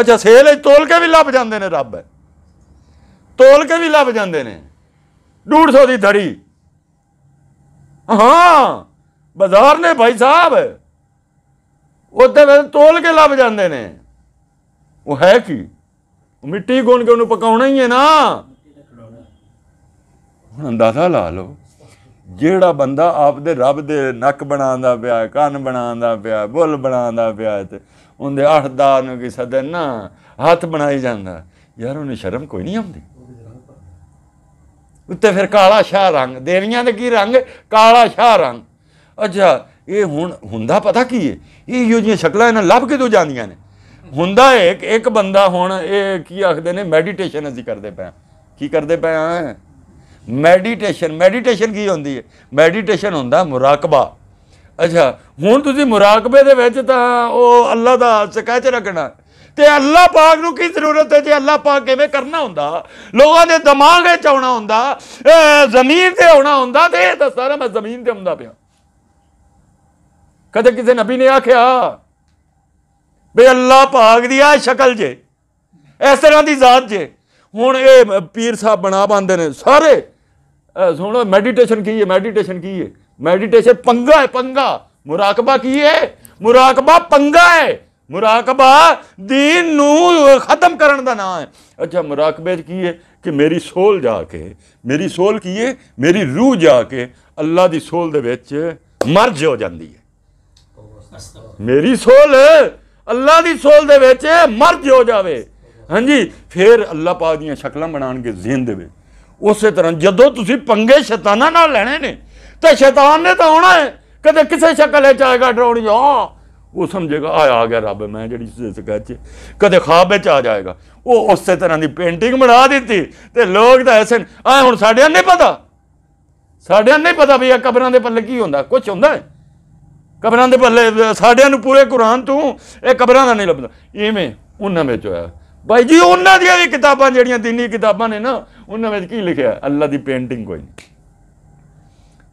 ਅੱਛਾ ਸੇਲ ਤੋਲ ਕੇ ਵੀ ਲੱਭ ਜਾਂਦੇ ਨੇ ਰੱਬ ਹੈ ਤੋਲ ਕੇ ਵੀ ਲੱਭ ਜਾਂਦੇ ਨੇ 150 ਦੀ ਧੜੀ ਹਾਂ ਬਾਜ਼ਾਰ ਨੇ ਭਾਈ ਸਾਹਿਬ ਉੱਥੇ ਤੋਲ ਕੇ ਲੱਭ ਜਾਂਦੇ ਨੇ ਉਹ ਹੈ ਕੀ ਮਿੱਟੀ ਗੁੰਨ ਕੇ ਉਹਨੂੰ ਪਕਾਉਣਾ ਹੀ ਹੈ ਨਾ ਹੁਣ ਅੰਦਾਜ਼ਾ ਲਾ ਲਓ ਜਿਹੜਾ ਬੰਦਾ ਆਪਦੇ ਰੱਬ ਦੇ ਨੱਕ ਬਣਾਉਂਦਾ ਪਿਆ ਕੰਨ ਬਣਾਉਂਦਾ ਪਿਆ ਬੁੱਲ ਬਣਾਉਂਦਾ ਪਿਆ ਤੇ ਉਹਦੇ ਦਾ ਨੂੰ ਕੀ ਸਦਨ ਨਾ ਹੱਥ ਬਣਾਈ ਜਾਂਦਾ ਯਾਰ ਉਹਨੂੰ ਸ਼ਰਮ ਕੋਈ ਨਹੀਂ ਆਉਂਦੀ ਉੱਤੇ ਫਿਰ ਕਾਲਾ ਸ਼ਾਹ ਰੰਗ ਦੇਵੀਆਂ ਦੇ ਕੀ ਰੰਗ ਕਾਲਾ ਸ਼ਾਹ ਰੰਗ ਅੱਛਾ ਇਹ ਹੁਣ ਹੁੰਦਾ ਪਤਾ ਕੀ ਹੈ ਇਹ ਇਹੋ ਜਿਹੀਆਂ ਸ਼ਕਲਾਂ ਇਹਨਾਂ ਲੱਭ ਕੇ ਤੋਂ ਜਾਂਦੀਆਂ ਨੇ ਹੁੰਦਾ ਹੈ ਇੱਕ ਬੰਦਾ ਹੁਣ ਇਹ ਕੀ ਆਖਦੇ ਨੇ ਮੈਡੀਟੇਸ਼ਨ ਅਸੀਂ ਕਰਦੇ ਪਏ ਕੀ ਕਰਦੇ ਪਏ ਆ ਮੈਡੀਟੇਸ਼ਨ ਮੈਡੀਟੇਸ਼ਨ ਕੀ ਹੁੰਦੀ ਹੈ ਮੈਡੀਟੇਸ਼ਨ ਹੁੰਦਾ ਮੁਰਾਕਬਾ ਅੱਛਾ ਹੁਣ ਤੁਸੀਂ ਮੁਰਾਕਬੇ ਦੇ ਵਿੱਚ ਤਾਂ ਉਹ ਅੱਲਾ ਦਾ ਸ਼ਿਕਾਇਤ ਰੱਖਣਾ ਤੇ ਅੱਲਾਹ ਪਾਕ ਨੂੰ ਕੀ ਜ਼ਰੂਰਤ ਹੈ ਜੇ ਅੱਲਾਹ ਪਾਕ ਕਿਵੇਂ ਕਰਨਾ ਹੁੰਦਾ ਲੋਕਾਂ ਦੇ ਦਿਮਾਗ ਵਿੱਚ ਆਉਣਾ ਹੁੰਦਾ ਜ਼ਮੀਨ ਤੇ ਆਉਣਾ ਹੁੰਦਾ ਤੇ ਇਹ ਤਾਂ ਸਾਰਾ ਮੈਂ ਜ਼ਮੀਨ ਤੇ ਹੁੰਦਾ ਪਿਆ ਕਦੇ ਕਿਸੇ ਨਬੀ ਨੇ ਆਖਿਆ ਬੇ ਅੱਲਾਹ ਪਾਕ ਦੀ ਆ ਸ਼ਕਲ ਜੇ ਇਸ ਤਰ੍ਹਾਂ ਦੀ ਜ਼ਾਤ ਜੇ ਹੁਣ ਇਹ ਪੀਰ ਸਾਹਿਬ ਬਣਾ ਬੰਦੇ ਨੇ ਸਾਰੇ ਸੁਣੋ ਮੈਡੀਟੇਸ਼ਨ ਕੀ ਹੈ ਮੈਡੀਟੇਸ਼ਨ ਕੀ ਹੈ ਮੈਡੀਟੇਸ਼ਨ ਪੰਗਾ ਹੈ ਪੰਗਾ मुराकबा की है मुराकबा पंगा है ਮੁਰਾਕਬਾ دین ਨੂੰ ਖਤਮ ਕਰਨ ਦਾ ਨਾਮ ਹੈ ਅੱਛਾ ਮੁਰਾਕਬੇ ਕੀ ਹੈ ਕਿ ਮੇਰੀ ਸੋਲ ਜਾ ਕੇ ਮੇਰੀ ਸੋਲ ਕੀ ਹੈ ਮੇਰੀ ਰੂਹ ਜਾ ਕੇ ਅੱਲਾ ਦੀ ਸੋਲ ਦੇ ਵਿੱਚ ਮਰਜ ਹੋ ਜਾਂਦੀ ਹੈ ਮੇਰੀ ਸੋਲ ਅੱਲਾ ਦੀ ਸੋਲ ਦੇ ਵਿੱਚ ਮਰਜ ਹੋ ਜਾਵੇ ਹਾਂਜੀ ਫਿਰ ਅੱਲਾ ਪਾਕ ਦੀਆਂ ਸ਼ਕਲਾਂ ਬਣਾਣਗੇ ਜ਼ਿਹਨ ਦੇ ਵਿੱਚ ਉਸੇ ਤਰ੍ਹਾਂ ਜਦੋਂ ਤੁਸੀਂ ਪੰਗੇ ਸ਼ੈਤਾਨਾਂ ਨਾਲ ਲੈਣੇ ਨੇ ਤੇ ਸ਼ੈਤਾਨ ਨੇ ਤਾਂ ਆਉਣਾ ਹੈ ਕਦੇ ਕਿਸੇ ਸ਼ਕਲ ਵਿੱਚ ਆਏਗਾ ਡਰਾਉਣੀ ਆ ਉਹ ਸਮਝੇਗਾ ਆ ਆ ਗਿਆ ਰੱਬ ਮੈਂ ਜਿਹੜੀ ਗੱਜ ਕਦੇ ਖਾਬ ਵਿੱਚ ਆ ਜਾਏਗਾ ਉਹ ਉਸੇ ਤਰ੍ਹਾਂ ਦੀ ਪੇਂਟਿੰਗ ਬਣਾ ਦਿੱਤੀ ਤੇ ਲੋਕ ਤਾਂ ਐਸੇ ਆ ਹੁਣ ਸਾਡਿਆਂ ਨਹੀਂ ਪਤਾ ਸਾਡਿਆਂ ਨਹੀਂ ਪਤਾ ਵੀ ਇਹ ਕਬਰਾਂ ਦੇ ਪੱਲੇ ਕੀ ਹੁੰਦਾ ਕੁਝ ਹੁੰਦਾ ਹੈ ਕਬਰਾਂ ਦੇ ਪੱਲੇ ਸਾਡਿਆਂ ਨੂੰ ਪੂਰੇ ਕੁਰਾਨ ਤੋਂ ਇਹ ਕਬਰਾਂ ਦਾ ਨਹੀਂ ਲੱਭਦਾ ਇਵੇਂ ਉਹਨਾਂ ਵਿੱਚ ਹੋਇਆ ਭਾਈ ਜੀ ਉਹਨਾਂ ਦੀਆਂ ਵੀ ਕਿਤਾਬਾਂ ਜਿਹੜੀਆਂ ਦੀਨੀ ਕਿਤਾਬਾਂ ਨੇ ਨਾ ਉਹਨਾਂ ਵਿੱਚ ਕੀ ਲਿਖਿਆ ਅੱਲਾ ਦੀ ਪੇਂਟਿੰਗ ਕੋਈ ਨਹੀਂ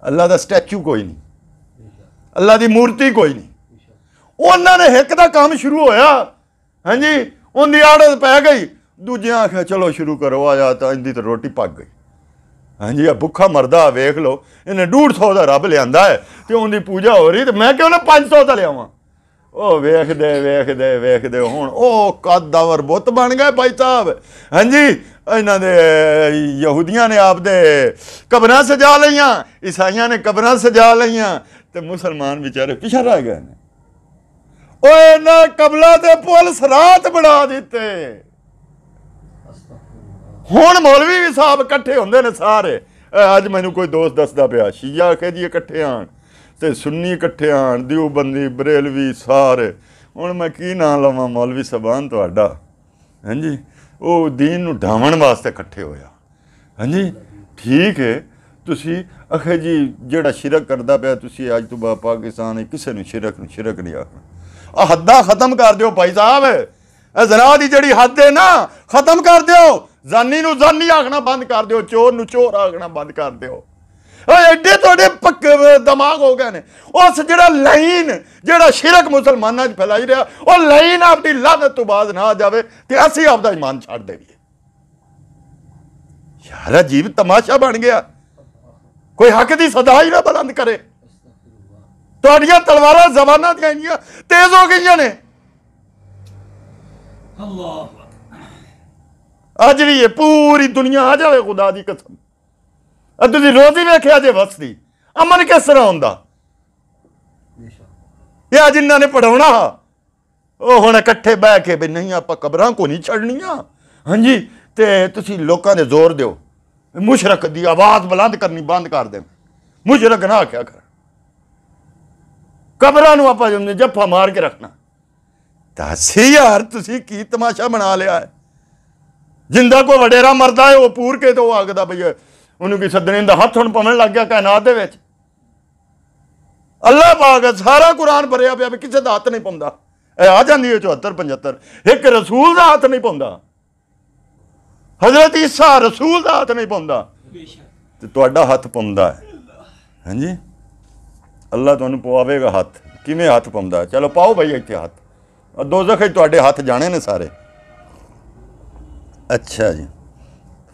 ਅੱਲਾ ਦਾ ਸਟੈਚੂ ਕੋਈ ਨਹੀਂ ਅੱਲਾ ਦੀ ਮੂਰਤੀ ਕੋਈ ਨਹੀਂ ਉਹਨਾਂ ਨੇ ਹਿੱਕ ਦਾ ਕੰਮ ਸ਼ੁਰੂ ਹੋਇਆ ਹਾਂਜੀ ਉਹ ਨਿਆੜੇ ਪੈ ਗਈ ਦੂਜਿਆਂ ਆਖਿਆ ਚਲੋ ਸ਼ੁਰੂ ਕਰੋ ਆ ਜਾ ਤਾਂ ਇੰਦੀ ਤਾਂ ਰੋਟੀ ਪੱਕ ਗਈ ਹਾਂਜੀ ਆ ਭੁੱਖਾ ਮਰਦਾ ਵੇਖ ਲਓ ਇਹਨੇ 200 ਦਾ ਰੱਬ ਲਿਆਂਦਾ ਹੈ ਤੇ ਉਹਦੀ ਪੂਜਾ ਹੋ ਰਹੀ ਤੇ ਮੈਂ ਕਿਉਂ ਨਾ 500 ਦਾ ਲਿਆਵਾਂ ਉਹ ਵੇਖਦੇ ਵੇਖਦੇ ਵੇਖਦੇ ਹੁਣ ਉਹ ਵਰ ਬੁੱਤ ਬਣ ਗਏ ਭਾਈ ਸਾਹਿਬ ਹਾਂਜੀ ਇਹਨਾਂ ਦੇ ਯਹੂਦੀਆਂ ਨੇ ਆਪਦੇ ਕਬਰਾਂ ਸਜਾ ਲਈਆਂ ਈਸਾਈਆਂ ਨੇ ਕਬਰਾਂ ਸਜਾ ਲਈਆਂ ਤੇ ਮੁਸਲਮਾਨ ਵਿਚਾਰੇ ਪਿਛੜ ਰਹਿ ਗਏ ਨੇ ਓਏ ਨਾ ਕਬਲਾ ਦੇ ਪੁੱਲ ਰਾਤ ਬਣਾ ਦਿੱਤੇ ਹੁਣ ਮੌਲਵੀ ਵੀ ਸਾਹਿਬ ਇਕੱਠੇ ਹੁੰਦੇ ਨੇ ਸਾਰੇ ਅੱਜ ਮੈਨੂੰ ਕੋਈ ਦੋਸਤ ਦੱਸਦਾ ਪਿਆ ਸ਼ੀਆ ਕਹੇ ਜੀ ਇਕੱਠੇ ਆਣ ਤੇ ਸੁੰਨੀ ਇਕੱਠੇ ਆਣ ਦਿਉਬੰਦੀ ਬਰੇਲਵੀ ਸਾਰੇ ਹੁਣ ਮੈਂ ਕੀ ਨਾਂ ਲਵਾਂ ਮੌਲਵੀ ਸਬਾਨ ਤੁਹਾਡਾ ਹਾਂਜੀ ਉਹ ਦੀਨ ਨੂੰ ਢਾਵਣ ਵਾਸਤੇ ਇਕੱਠੇ ਹੋਇਆ ਹਾਂਜੀ ਠੀਕ ਹੈ ਤੁਸੀਂ ਅਖੇ ਜੀ ਜਿਹੜਾ ਸ਼ਿਰਕ ਕਰਦਾ ਪਿਆ ਤੁਸੀਂ ਅੱਜ ਤੋਂ ਬਾਅਦ ਪਾਕਿਸਤਾਨ ਕਿਸੇ ਨੂੰ ਸ਼ਿਰਕ ਨੂੰ ਸ਼ਿਰਕ ਨਹੀਂ ਆਖਣਾ ਆ ਹੱਦਾਂ ਖਤਮ ਕਰ ਦਿਓ ਭਾਈ ਸਾਹਿਬ ਇਹ ਜ਼ਨਾ ਦੀ ਜਿਹੜੀ ਹੱਦ ਹੈ ਨਾ ਖਤਮ ਕਰ ਦਿਓ ਜ਼ਾਨੀ ਨੂੰ ਜ਼ਾਨੀ ਆਖਣਾ ਬੰਦ ਕਰ ਦਿਓ ਚੋਰ ਨੂੰ ਚੋਰ ਆਖਣਾ ਬੰਦ ਕਰ ਦਿਓ ਓਏ ਐਡੇ ਤੁਹਾਡੇ ਪੱਕੇ ਦਿਮਾਗ ਹੋ ਗਏ ਨੇ ਉਸ ਜਿਹੜਾ ਲਾਈਨ ਜਿਹੜਾ ਸ਼ਿਰਕ ਮੁਸਲਮਾਨਾਂ 'ਚ ਫੈਲਾਈ ਰਿਹਾ ਉਹ ਲਾਈਨ ਆਪਣੀ ਲਾਨਤ ਤੋਂ ਬਾਜ਼ ਨਾ ਜਾਵੇ ਤੇ ਅਸੀਂ ਆਪਦਾ ਇਮਾਨ ਛੱਡ ਦੇਈਏ ਯਾਰ ਅਜੀਬ ਤਮਾਸ਼ਾ ਬਣ ਗਿਆ ਕੋਈ ਹੱਕ ਦੀ ਸਦਾ ਹੀ ਨਾ ਬੁਲੰਦ ਕਰੇ ਤੁਹਾਡੀਆਂ ਤਲਵਾਰਾਂ ਜ਼ਬਾਨਾਂ ਦੀਆਂ ਇੰਨੀਆਂ ਤੇਜ਼ ਹੋ ਗਈਆਂ ਨੇ ਅੱਲਾਹ ਅੱਜ ਵੀ ਇਹ ਪੂਰੀ ਦੁਨੀਆ ਆ ਜਾਵੇ ਖੁਦਾ ਦੀ ਕਸਮ ਅੱਜ ਦੀ ਰੋਜ਼ੀ ਵੇਖਿਆ ਜੇ ਵਸਦੀ ਅਮਨ ਕਿਸ ਤਰ੍ਹਾਂ ਹੁੰਦਾ ਇਹ ਅੱਜ ਇਹਨਾਂ ਨੇ ਪੜਾਉਣਾ ਉਹ ਹੁਣ ਇਕੱਠੇ ਬਹਿ ਕੇ ਵੀ ਨਹੀਂ ਆਪਾਂ ਕਬਰਾਂ ਕੋ ਨਹੀਂ ਛੱਡਣੀਆਂ ਹਾਂਜੀ ਤੇ ਤੁਸੀਂ ਲੋਕਾਂ ਦੇ ਜ਼ੋਰ ਦਿਓ ਮੁਸ਼ਰਕ ਦੀ ਆਵਾਜ਼ ਬੁਲੰਦ ਕਰਨੀ ਬੰਦ ਕਰ ਦੇ ਮੁਸ਼ਰਕ ਨਾ ਆਖਿਆ ਕਰ ਕਬਰਾਂ ਨੂੰ ਆਪਾਂ ਜੁਮਨੇ ਜੱਫਾ ਮਾਰ ਕੇ ਰੱਖਣਾ ਦੱਸ ਯਾਰ ਤੁਸੀਂ ਕੀ ਤਮਾਸ਼ਾ ਬਣਾ ਲਿਆ ਹੈ ਜਿੰਦਾ ਕੋ ਵਡੇਰਾ ਮਰਦਾ ਹੈ ਉਹ ਪੂਰ ਕੇ ਤੋਂ ਆਗਦਾ ਬਈ ਉਹਨੂੰ ਕੀ ਸੱਦਣੇ ਦਾ ਹੱਥ ਹੁਣ ਪਵਣ ਲੱਗ ਗਿਆ ਕਾਇਨਾਤ ਦੇ ਵਿੱਚ ਅੱਲਾਹ ਪਾਕ ਸਾਰਾ ਕੁਰਾਨ ਭਰਿਆ ਪਿਆ ਵੀ ਕਿਸੇ ਦਾ ਹੱਥ ਨਹੀਂ ਪਾਉਂਦਾ ਇਹ ਆ ਜਾਂਦੀ ਹੈ 74 75 ਇੱਕ ਰਸੂਲ ਦਾ ਹੱਥ ਨਹੀਂ ਪਾਉਂਦਾ ਹਜ਼ਰਤ ਈਸਾ ਰਸੂਲ ਦਾ ਹੱਥ ਨਹੀਂ ਪਾਉਂਦਾ ਤੇ ਤੁਹਾਡਾ ਹੱਥ ਪਾਉਂਦਾ ਹੈ ਹਾਂਜੀ ਅੱਲਾ ਤੁਹਾਨੂੰ ਪਵਾਵੇਗਾ ਹੱਥ ਕਿਵੇਂ ਹੱਥ ਪਾਉਂਦਾ ਚਲੋ ਪਾਓ ਭਾਈ ਇੱਥੇ ਹੱਥ ਦੋਜ਼ਖ ਵਿੱਚ ਤੁਹਾਡੇ ਹੱਥ ਜਾਣੇ ਨੇ ਸਾਰੇ ਅੱਛਾ ਜੀ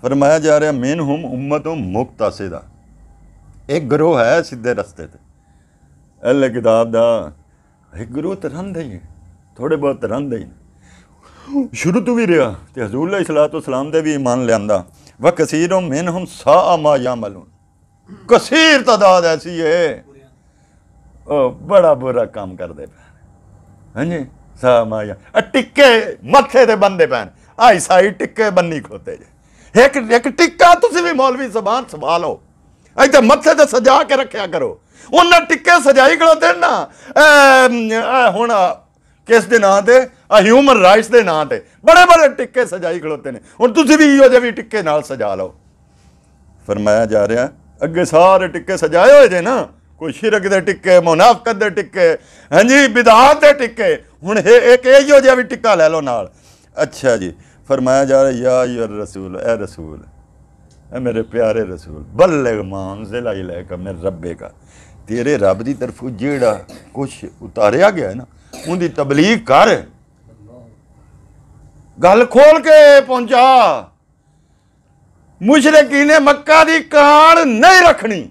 ਫਰਮਾਇਆ ਜਾ ਰਿਹਾ ਮੇਨ ਹਮ ਉਮਤੋਂ ਮੁਕਤਾਸੇ ਦਾ ਇੱਕ ਗਰੋ ਹੈ ਸਿੱਧੇ ਰਸਤੇ ਤੇ ਅੱਲਾ ਕਿਤਾਬ ਦਾ ਇੱਕ ਗਰੋ ਤਰੰਦ ਹੈ ਥੋੜੇ ਬਹੁਤ ਤਰੰਦ ਹੈ ਸ਼ੁਰੂ ਤੋਂ ਵੀ ਰਿਹਾ ਤੇ ਹਜ਼ੂਰ ਅੱਲੈਹ ਸਲਾਤੋ ਸਲਾਮ ਦੇ ਵੀ ਇਮਾਨ ਲਿਆਂਦਾ ਵਾ ਕਸੀਰੋਂ ਮਿਨਹਮ ਸਾ ਮਾ ਯਾਮਲੂਨ ਕਸੀਰ ਤਦਾਦ ਐਸੀ ਹੈ ਉਹ ਬੜਾ ਬੁਰਾ ਕੰਮ ਕਰਦੇ ਪਏ ਹਾਂਜੀ ਸਮਾਇਆ ਅ ਟਿੱਕੇ ਮੱਥੇ ਤੇ ਬੰਦੇ ਪੈਣ ਆਈ ਸਾਈ ਟਿੱਕੇ ਬੰਨੀ ਖੋਤੇ ਜੇ ਇੱਕ ਇੱਕ ਟਿੱਕਾ ਤੁਸੀਂ ਵੀ ਮੌਲਵੀ ਜ਼ਬਾਨ ਸੰਭਾਲੋ ਇੱਥੇ ਮੱਥੇ ਤੇ ਸਜਾ ਕੇ ਰੱਖਿਆ ਕਰੋ ਉਹਨਾਂ ਟਿੱਕੇ ਸਜਾਈ ਖਲੋਤੇ ਨਾ ਹੁਣ ਕਿਸ ਦੇ ਨਾਂ ਤੇ ਆ ਹਿਊਮਨ ਰਾਈਟਸ ਦੇ ਨਾਂ ਤੇ ਬੜੇ ਬੜੇ ਟਿੱਕੇ ਸਜਾਈ ਖਲੋਤੇ ਨੇ ਹੁਣ ਤੁਸੀਂ ਵੀ ਇਹੋ ਜਿਹੇ ਵੀ ਟਿੱਕੇ ਨਾਲ ਸਜਾ ਲਓ ਫਰਮਾਇਆ ਜਾ ਰਿਹਾ ਅੱਗੇ ਸਾਰੇ ਟਿੱਕੇ ਸਜਾਏ ਹੋਏ ਜੇ ਨਾ ਕੋਈ ਸ਼ਿਰਕ ਦੇ ਟਿੱਕੇ ਮੁਨਾਫਕਤ ਦੇ ਟਿੱਕੇ ਹਾਂਜੀ ਬਿਦਾਤ ਦੇ ਟਿੱਕੇ ਹੁਣ ਇਹ ਇੱਕ ਇਹੋ ਜਿਹਾ ਵੀ ਟਿੱਕਾ ਲੈ ਲਓ ਨਾਲ ਅੱਛਾ ਜੀ ਫਰਮਾਇਆ ਜਾ ਰਿਹਾ ਯਾ ਯਰ ਰਸੂਲ ਐ ਰਸੂਲ ਐ ਮੇਰੇ ਪਿਆਰੇ ਰਸੂਲ ਬਲਗ ਮਾਨਜ਼ਿਲ ਇਲੇ ਕਾ ਮੇਰੇ ਰੱਬੇ ਕਾ ਤੇਰੇ ਰੱਬ ਦੀ ਤਰਫੋਂ ਜਿਹੜਾ ਕੁਝ ਉਤਾਰਿਆ ਗਿਆ ਹੈ ਨਾ ਉਹਦੀ ਤਬਲੀਗ ਕਰ ਗੱਲ ਖੋਲ ਕੇ ਪਹੁੰਚਾ ਮੁਸ਼ਰਕੀ ਨੇ ਮੱਕਾ ਦੀ ਕਾਣ ਨਹੀਂ ਰੱਖਣੀ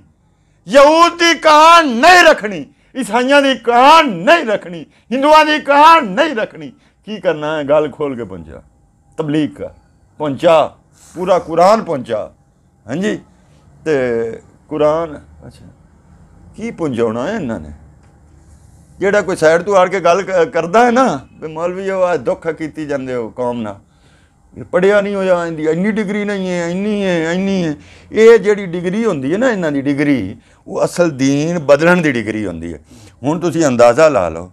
ਯਹੂਦ ਦੀ ਕਹਾਣ ਨਹੀਂ ਰੱਖਣੀ ਇਸਾਈਆਂ ਦੀ ਕਹਾਣ ਨਹੀਂ ਰੱਖਣੀ ਹਿੰਦੂਆਂ ਦੀ ਕਹਾਣ ਨਹੀਂ ਰੱਖਣੀ ਕੀ ਕਰਨਾ ਹੈ ਗੱਲ ਖੋਲ ਕੇ ਪਹੁੰਚਾ ਤਬਲੀਗ ਕਰ ਪਹੁੰਚਾ ਪੂਰਾ ਕੁਰਾਨ ਪਹੁੰਚਾ ਹਾਂਜੀ ਤੇ ਕੁਰਾਨ ਅੱਛਾ ਕੀ ਪਹੁੰਚਾਉਣਾ ਹੈ ਇਹਨਾਂ ਨੇ ਜਿਹੜਾ ਕੋਈ ਸਾਈਡ ਤੋਂ ਆੜ ਕੇ ਗੱਲ ਕਰਦਾ ਹੈ ਨਾ ਵੀ ਮੌਲਵੀ ਉਹ ਦੁੱਖ ਕੀਤੀ ਜਾਂਦੇ ਹੋ ਕੌਮ ਨਾਲ ਪੜਿਆ ਨਹੀਂ ਹੋਇਆ ਇੰਦੀ ਇੰਨੀ ਡਿਗਰੀ ਨਹੀਂ ਹੈ ਇੰਨੀ ਹੈ ਇੰਨੀ ਹੈ ਇਹ ਜਿਹੜੀ ਡਿਗਰੀ ਹੁੰਦੀ ਹੈ ਨਾ ਇਹਨਾਂ ਦੀ ਡਿਗਰੀ ਉਹ ਅਸਲ ਦੀਨ ਬਦਲਣ ਦੀ ਡਿਗਰੀ ਹੁੰਦੀ ਹੈ ਹੁਣ ਤੁਸੀਂ ਅੰਦਾਜ਼ਾ ਲਾ ਲਓ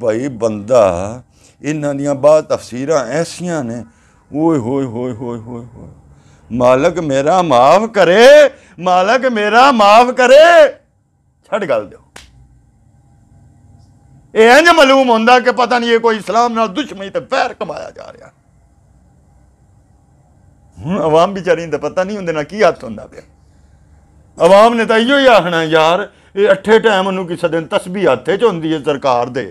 ਭਾਈ ਬੰਦਾ ਇਹਨਾਂ ਦੀਆਂ ਬਾਤ ਤਫਸੀਰਾਂ ਐਸੀਆਂ ਨੇ ਓਏ ਹੋਏ ਹੋਏ ਹੋਏ ਹੋਏ ਹੋਏ ਮਾਲਕ ਮੇਰਾ ਮਾਫ ਕਰੇ ਮਾਲਕ ਮੇਰਾ ਮਾਫ ਕਰੇ ਛੱਡ ਗੱਲ ਦਿਓ ਇਹ ਇੰਜ ਮਲੂਮ ਹੁੰਦਾ ਕਿ ਪਤਾ ਨਹੀਂ ਇਹ ਕੋਈ ਇਸਲਾਮ ਨਾਲ ਦੁਸ਼ਮਣੀ ਤੇ ਵੈਰ ਕਮਾਇਆ ਜਾ ਰਿਹਾ ਹੈ ਹੁਣ ਆਵਾਮ ਵਿਚਾਰੀ ਦਾ ਪਤਾ ਨਹੀਂ ਹੁੰਦੇ ਨਾ ਕੀ ਹੱਥ ਹੁੰਦਾ ਪਿਆ ਆਵਾਮ ਨੇ ਤਾਂ ਇਹੋ ਹੀ ਆਖਣਾ ਯਾਰ ਇਹ ਅੱਠੇ ਟਾਈਮ ਨੂੰ ਕਿਸੇ ਦਿਨ ਤਸਬੀਹ ਹੱਥੇ 'ਚ ਹੁੰਦੀ ਹੈ ਸਰਕਾਰ ਦੇ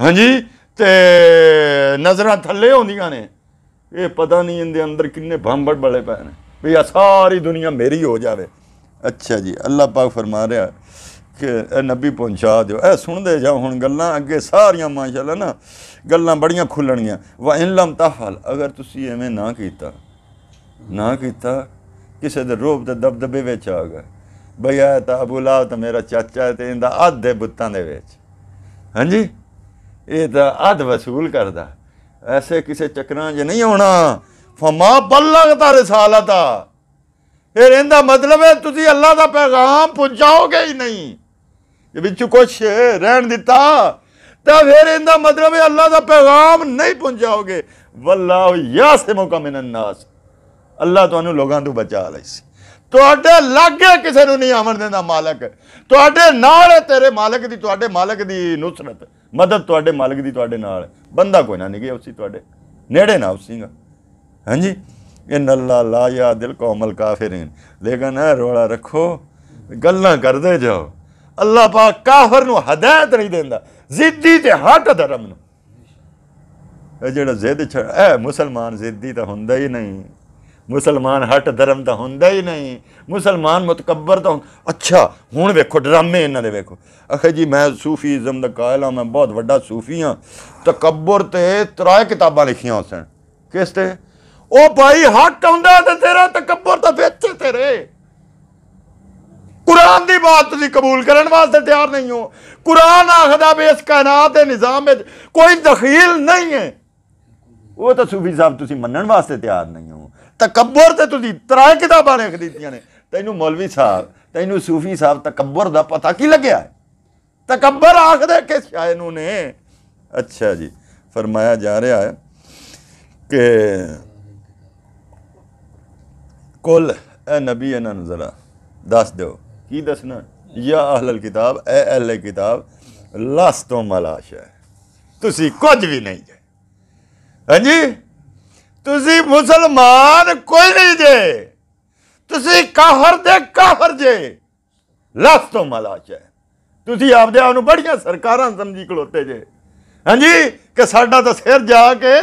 ਹਾਂਜੀ ਤੇ ਨਜ਼ਰਾਂ ਥੱਲੇ ਹੁੰਦੀਆਂ ਨੇ ਇਹ ਪਤਾ ਨਹੀਂ ਇਹਦੇ ਅੰਦਰ ਕਿੰਨੇ ਭੰਬੜ ਬਲੇ ਪਏ ਨੇ ਵੀ ਆ ਸਾਰੀ ਦੁਨੀਆ ਮੇਰੀ ਹੋ ਜਾਵੇ ਅੱਛਾ ਜੀ ਅੱਲਾਹ ਪਾਕ ਫਰਮਾ ਰਿਹਾ ਕਿ ਇਹ ਨਬੀ ਪਹੁੰਚਾ ਦਿਓ ਇਹ ਸੁਣਦੇ ਜਾ ਹੁਣ ਗੱਲਾਂ ਅੱਗੇ ਸਾਰੀਆਂ ਮਾਸ਼ਾਅੱਲਾ ਨਾ ਗੱਲਾਂ ਬੜੀਆਂ ਖੁੱਲਣਗੀਆਂ ਵਾ ਇਨ ਲਮ ਤਾਹਲ ਅਗਰ ਤੁਸੀਂ ਐਵੇਂ ਨਾ ਕੀਤਾ ਨਾ ਕੀਤਾ ਕਿਸੇ ਦੇ ਰੋਬ ਦੇ ਦਬਦਬੇ ਵਿੱਚ ਆ ਗਿਆ ਬਈ ਆ ਤਾਂ ਅਬੂ ਲਾਹ ਤਾਂ ਮੇਰਾ ਚਾਚਾ ਤੇ ਇਹਦਾ ਅੱਧ ਹੈ ਬੁੱਤਾਂ ਦੇ ਵਿੱਚ ਹਾਂਜੀ ਇਹ ਤਾਂ ਅੱਧ ਵਸੂਲ ਕਰਦਾ ਐਸੇ ਕਿਸੇ ਚੱਕਰਾਂ 'ਚ ਨਹੀਂ ਆਉਣਾ ਫਮਾ ਬਲਗਤਾ ਰਸਾਲਤਾ ਫਿਰ ਇਹਦਾ ਮਤਲਬ ਹੈ ਤੁਸੀਂ ਅੱਲਾ ਦਾ ਪੈਗਾਮ ਪਹੁੰਚਾਓਗੇ ਹੀ ਨਹੀਂ ਇਹ ਵਿੱਚ ਕੁਝ ਰਹਿਣ ਦਿੱਤਾ ਤਾਂ ਫਿਰ ਇਹਦਾ ਮਤਲਬ ਹੈ ਅੱਲਾ ਦਾ ਪੈਗਾਮ ਨਹੀਂ ਪਹੁੰਚਾਓਗੇ ਵੱਲਾਹ ਯਾਸਿਮੁਕਾ ਮਿਨਨ ਨਾਸ ਅੱਲਾ ਤੁਹਾਨੂੰ ਲੋਕਾਂ ਤੋਂ ਬਚਾ ਲਈ ਸੀ ਤੁਹਾਡੇ ਲਾਗੇ ਕਿਸੇ ਨੂੰ ਨਹੀਂ ਆਵਣ ਦਿੰਦਾ ਮਾਲਕ ਤੁਹਾਡੇ ਨਾਲ ਹੈ ਤੇਰੇ ਮਾਲਕ ਦੀ ਤੁਹਾਡੇ ਮਾਲਕ ਦੀ ਨੁਸਰਤ ਮਦਦ ਤੁਹਾਡੇ ਮਾਲਕ ਦੀ ਤੁਹਾਡੇ ਨਾਲ ਬੰਦਾ ਕੋਈ ਨਾ ਨਿਗੇ ਉਸੀ ਤੁਹਾਡੇ ਨੇੜੇ ਨਾ ਉਸੀਗਾ ਹਾਂਜੀ ਇਨ ਅੱਲਾ ਲਾ ਯਾ ਦਿਲ ਕੌਮਲ ਕਾਫਿਰਿਨ ਲੇਕਿਨ ਰੋਲਾ ਰੱਖੋ ਗੱਲਾਂ ਕਰਦੇ ਜਾਓ ਅੱਲਾ ਪਾਕ ਕਾਫਰ ਨੂੰ ਹਦਾਇਤ ਨਹੀਂ ਦਿੰਦਾ ਜ਼ਿੱਦੀ ਤੇ ਹਟ ਧਰਮ ਨੂੰ ਇਹ ਜਿਹੜਾ ਜ਼ਿੱਦ ਛੜ ਇਹ ਮੁਸਲਮਾਨ ਜ਼ਿੱਦੀ ਤਾਂ ਹੁੰਦਾ ਹੀ ਨਹੀਂ मुसलमान हट धर्म तो हों ही नहीं मुसलमान मुतकबर तो अच्छा हूँ वेखो ड्रामे इन्होंने वेखो अखे जी मैं सूफीजम का कायल हाँ मैं बहुत व्डा सूफी हाँ तकबर तो त्राए किताबा लिखिया उस किस ते भाई हट आरा तकबर तो बेच तेरे कुरान की बात तुम कबूल करने वास्ते तैयार नहीं हो कुरान आखदा भी इस कायनात के निजाम कोई दखील नहीं है वह तो सूफी साहब तुम मन वास्ते तैयार नहीं हो तकबर से तुझी त्रा किताबा ने खरीदिया ने तेन मौलवी साहब तेन सूफी साहब तकबर का पता की लग्या है तकबर आख दे किस शायद ने अच्छा जी फरमाया जा रहा है कि कुल ए नबी इन्हों जरा दस दौ की दसना या अहल किताब ए अहल किताब तो मलाश है तुम कुछ भी नहीं है हाँ जी ਤੁਸੀਂ ਮੁਸਲਮਾਨ ਕੋਈ ਨਹੀਂ ਜੇ ਤੁਸੀਂ ਕਾਫਰ ਦੇ ਕਾਫਰ ਜੇ ਲਸਤੋ ਮਲਾਸ਼ਾ ਤੁਸੀਂ ਆਪਦੇ ਆਪ ਨੂੰ ਬੜੀਆਂ ਸਰਕਾਰਾਂ ਸਮਝੀ ਖਲੋਤੇ ਜੇ ਹਾਂਜੀ ਕਿ ਸਾਡਾ ਤਾਂ ਸਿਰ ਜਾ ਕੇ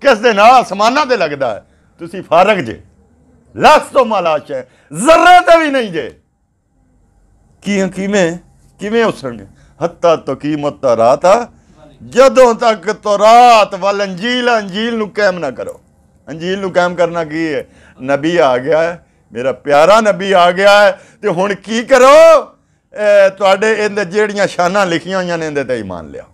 ਕਿਸ ਦੇ ਨਾਲ ਅਸਮਾਨਾਂ ਤੇ ਲੱਗਦਾ ਹੈ ਤੁਸੀਂ ਫਾਰਗ ਜੇ ਲਸਤੋ ਮਲਾਸ਼ਾ ਜ਼ਰਾ ਤੇ ਵੀ ਨਹੀਂ ਜੇ ਕੀ ਕਿਵੇਂ ਕਿਵੇਂ ਉਸਣਗੇ ਹੱਤਾ ਤਕੀਮਤ ਰਾਤਾ ਜਦੋਂ ਤੱਕ ਤੌਰਾਤ ਵਲ ਅੰਜੀਲ ਅੰਜੀਲ ਨੂੰ ਕਾਇਮ ਨਾ ਕਰੋ ਅੰਜੀਲ ਨੂੰ ਕਾਇਮ ਕਰਨਾ ਕੀ ਹੈ ਨਬੀ ਆ ਗਿਆ ਹੈ ਮੇਰਾ ਪਿਆਰਾ ਨਬੀ ਆ ਗਿਆ ਹੈ ਤੇ ਹੁਣ ਕੀ ਕਰੋ ਤੁਹਾਡੇ ਇਹਦੇ ਜਿਹੜੀਆਂ ਸ਼ਾਨਾਂ ਲਿਖੀਆਂ ਹੋਈਆਂ ਨੇ ਇਹਦੇ ਤੇ ਈਮਾਨ ਲਿਆ